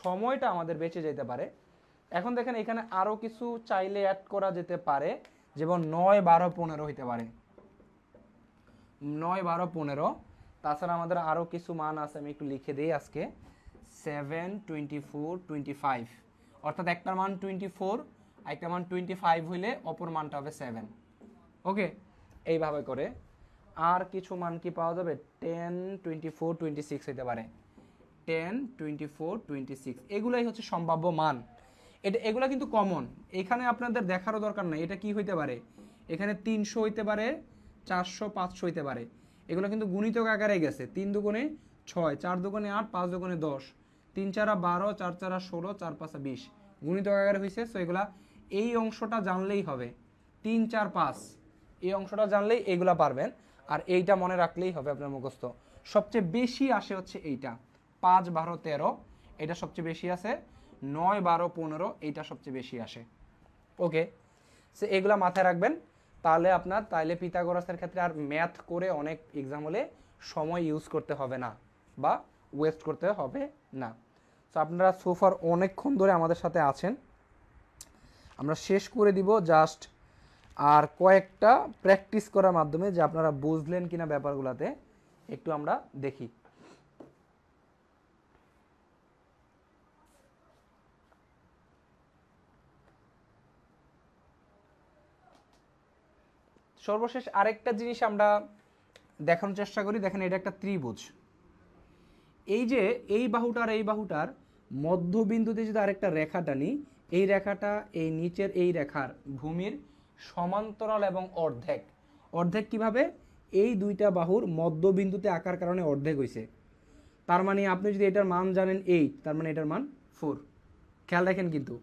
সময়টা আমাদের বেঁচে যেতে পারে এখন দেখেন এখানে আরও কিছু চাইলে অ্যাড করা যেতে পারে যেমন নয় বারো পনেরো হইতে পারে নয় বারো পনেরো তাছাড়া আমাদের আরও কিছু মান আছে আমি একটু লিখে দিই আজকে seven twenty four twenty five অর্থাৎ একটা মান টোয়েন্টি ফোর একটা মান টোয়েন্টি ফাইভ হইলে অপর মানটা হবে সেভেন ওকে এইভাবে করে আর কিছু মান কি পাওয়া যাবে ten twenty four twenty six হইতে পারে ten twenty four twenty six এগুলোই হচ্ছে সম্ভাব্য মান এটা এগুলো কিন্তু কমন এখানে আপনাদের দেখারও দরকার নাই এটা কি হইতে পারে এখানে তিনশো হইতে পারে চারশো পাঁচশো হইতে পারে এগুলো কিন্তু গুণিতক আকারে গেছে তিন দুগুণে ছয় চার দুগুণে আট পাঁচ দুগুণে দশ তিন চারা বারো চার চারা ষোলো চার পাঁচা বিশ গুণিতক আকারে হয়েছে সো এগুলা এই অংশটা জানলেই হবে তিন চার পাঁচ এই অংশটা জানলেই এগুলা পারবেন আর এইটা মনে রাখলেই হবে আপনার মুখস্থ সবচেয়ে বেশি আসে হচ্ছে এইটা পাঁচ বারো তেরো এটা সবচেয়ে বেশি আছে নয় বারো পনেরো এইটা সবচেয়ে বেশি আসে ওকে সে এগুলো মাথায় রাখবেন তাহলে আপনার তাইলে পিতাগোরাসের ক্ষেত্রে আর ম্যাথ করে অনেক এক্সাম হলে সময় ইউজ করতে হবে না বা ওয়েস্ট করতে হবে না তো আপনারা সোফার অনেকক্ষণ ধরে আমাদের সাথে আছেন আমরা শেষ করে দিব জাস্ট আর কয়েকটা প্র্যাকটিস করার মাধ্যমে যে আপনারা বুঝলেন কিনা ব্যাপারগুলোতে একটু আমরা দেখি সর্বশেষ আরেকটা জিনিস আমরা দেখানোর চেষ্টা করি দেখেন এটা একটা ত্রিভুজ এই যে এই বাহুটার এই বাহুটার মধ্যবিন্দুতে যদি আরেকটা রেখা টানি এই রেখাটা এই নিচের এই রেখার ভূমির সমান্তরাল এবং অর্ধেক অর্ধেক কিভাবে এই দুইটা বাহুর মধ্যবিন্দুতে আকার কারণে অর্ধেক হয়েছে তার মানে আপনি যদি এটার মান জানেন এইট তার মানে এটার মান ফোর খেয়াল রাখেন কিন্তু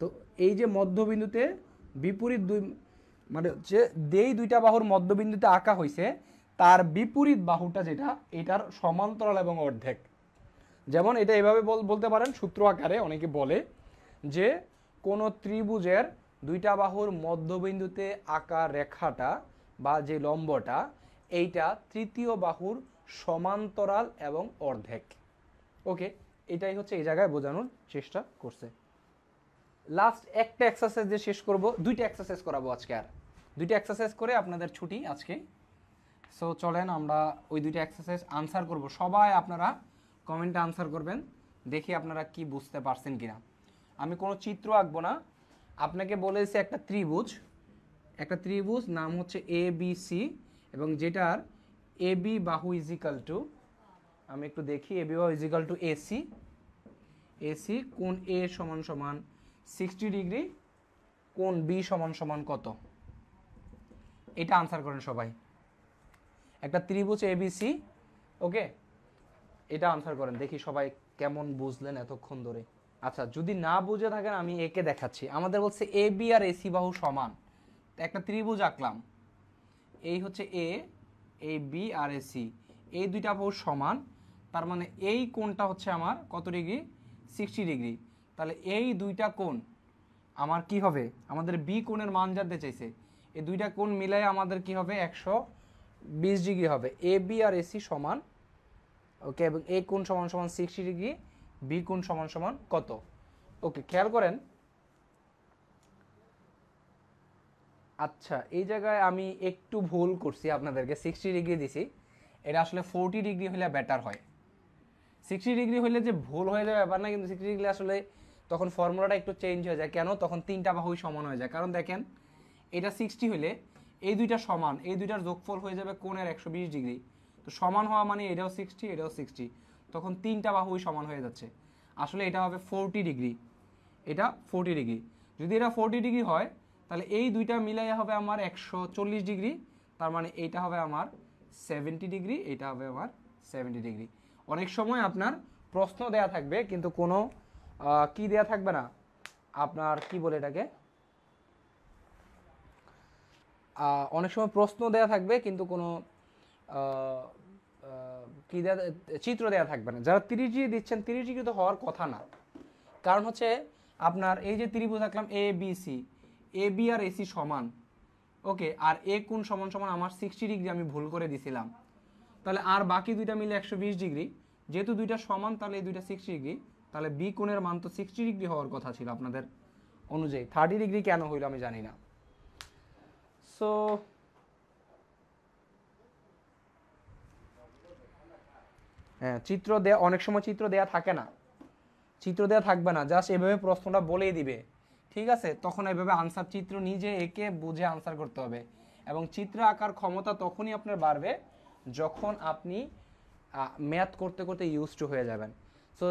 তো এই যে মধ্যবিন্দুতে বিপরীত দুই মানে হচ্ছে যেই দুইটা বাহুর মধ্যবিন্দুতে আঁকা হয়েছে তার বিপরীত বাহুটা যেটা এটার সমান্তরাল এবং অর্ধেক যেমন এটা এভাবে বলতে পারেন সূত্র আকারে অনেকে বলে যে কোনো ত্রিভুজের দুইটা বাহুর মধ্যবিন্দুতে আঁকা রেখাটা বা যে লম্বটা এইটা তৃতীয় বাহুর সমান্তরাল এবং অর্ধেক ওকে এটাই হচ্ছে এই জায়গায় বোঝানোর চেষ্টা করছে লাস্ট একটা এক্সারসাইজ দিয়ে শেষ করব দুইটা এক্সারসাইজ করাবো আজকে আর দুইটা এক্সারসাইজ করে আপনাদের ছুটি আজকে সো চলেন আমরা ওই দুইটা এক্সারসাইজ আনসার করব সবাই আপনারা কমেন্টে আনসার করবেন দেখি আপনারা কি বুঝতে পারছেন কিনা আমি কোনো চিত্র আঁকবো না আপনাকে বলেছি একটা ত্রিভুজ একটা ত্রিভুজ নাম হচ্ছে এ বি সি এবং যেটার এ বি বাহু ইজিক্যাল টু আমি একটু দেখি এ বি বাহু ইজিক্যাল টু এসি এসি কোন এ সমান সমান সিক্সটি ডিগ্রি কোন বি সমান সমান কত এটা আনসার করেন সবাই একটা ত্রিভুজ এবিসি ওকে এটা আনসার করেন দেখি সবাই কেমন বুঝলেন এতক্ষণ ধরে আচ্ছা যদি না বুঝে থাকেন আমি একে দেখাচ্ছি আমাদের বলছে এ বি আর এসি বাহু সমান একটা ত্রিভুজ আঁকলাম এই হচ্ছে এ এ বি আর এসি এই দুইটা বাহু সমান তার মানে এই কোণটা হচ্ছে আমার কত ডিগ্রি সিক্সটি ডিগ্রি তাহলে এই দুইটা কোণ আমার কি হবে আমাদের বি কোণের মান জানতে চাইছে এই দুইটা কোণ মিলাই আমাদের কি হবে একশো বিশ ডিগ্রি হবে এ বি আর এসি সমান ওকে এবং এ কোণ সমান সমান সিক্সটি ডিগ্রি বি কোণ সমান সমান কত ওকে খেয়াল করেন আচ্ছা এই জায়গায় আমি একটু ভুল করছি আপনাদেরকে সিক্সটি ডিগ্রি দিছি এটা আসলে ফোরটি ডিগ্রি হলে বেটার হয় সিক্সটি ডিগ্রি হলে যে ভুল হয়ে যাবে ব্যাপার না কিন্তু সিক্সটি ডিগ্রি আসলে তখন ফর্মুলাটা একটু চেঞ্জ হয়ে যায় কেন তখন তিনটা বাহুই সমান হয়ে যায় কারণ দেখেন এটা সিক্সটি হলে এই দুইটা সমান এই দুইটার যোগফল হয়ে যাবে কোণের একশো বিশ ডিগ্রি তো সমান হওয়া মানে এটাও সিক্সটি এটাও সিক্সটি তখন তিনটা বাহুই সমান হয়ে যাচ্ছে আসলে এটা হবে ফোরটি ডিগ্রি এটা ফোরটি ডিগ্রি যদি এটা ফোরটি ডিগ্রি হয় তাহলে এই দুইটা মিলাই হবে আমার একশো চল্লিশ ডিগ্রি তার মানে এইটা হবে আমার সেভেন্টি ডিগ্রি এটা হবে আমার সেভেন্টি ডিগ্রি অনেক সময় আপনার প্রশ্ন দেয়া থাকবে কিন্তু কোনো কি দেয়া থাকবে না আপনার কি বলে এটাকে অনেক সময় প্রশ্ন দেওয়া থাকবে কিন্তু কোনো কী দেয়া চিত্র দেয়া থাকবে না যারা তিরিশ জি দিচ্ছেন তিরিশ জি কিন্তু হওয়ার কথা না কারণ হচ্ছে আপনার এই যে ত্রিভুজ থাকলাম A B C A B আর এসি সমান ওকে আর এ কোন সমান সমান আমার সিক্সটি ডিগ্রি আমি ভুল করে দিছিলাম তাহলে আর বাকি দুইটা মিলে একশো বিশ ডিগ্রি যেহেতু দুইটা সমান তাহলে এই দুইটা সিক্সটি ডিগ্রি তাহলে বি কোণের মান তো সিক্সটি ডিগ্রি হওয়ার কথা ছিল আপনাদের অনুযায়ী থার্টি ডিগ্রি কেন হইল আমি জানি না so হ্যাঁ চিত্র দেয়া অনেক সময় চিত্র দেয়া থাকে না চিত্র দেয়া থাকবে না জাস্ট এভাবে প্রশ্নটা বলেই দিবে ঠিক আছে তখন এভাবে আনসার চিত্র নিজে একে বুঝে আনসার করতে হবে এবং চিত্র আঁকার ক্ষমতা তখনই আপনার বাড়বে যখন আপনি ম্যাথ করতে করতে ইউজ টু হয়ে যাবেন সো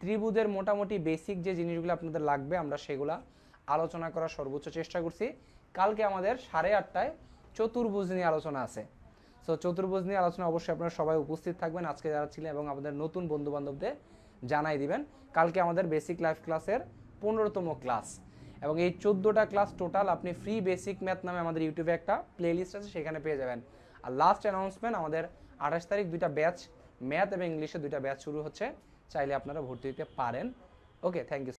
ত্রিভুজের মোটামুটি বেসিক যে জিনিসগুলো আপনাদের লাগবে আমরা সেগুলা আলোচনা করার সর্বোচ্চ চেষ্টা করছি কালকে আমাদের সাড়ে আটটায় চতুর্ভুজ নিয়ে আলোচনা আছে সো চতুর্ভুজ নিয়ে আলোচনা অবশ্যই আপনারা সবাই উপস্থিত থাকবেন আজকে যারা ছিলেন এবং আমাদের নতুন বন্ধুবান্ধবদের জানাই দিবেন কালকে আমাদের বেসিক লাইফ ক্লাসের পনেরোতম ক্লাস এবং এই চোদ্দোটা ক্লাস টোটাল আপনি ফ্রি বেসিক ম্যাথ নামে আমাদের ইউটিউবে একটা প্লেলিস্ট আছে সেখানে পেয়ে যাবেন আর লাস্ট অ্যানাউন্সমেন্ট আমাদের আঠাশ তারিখ দুইটা ব্যাচ ম্যাথ এবং ইংলিশে দুইটা ব্যাচ শুরু হচ্ছে চাইলে আপনারা ভর্তি দিতে পারেন ওকে থ্যাংক ইউ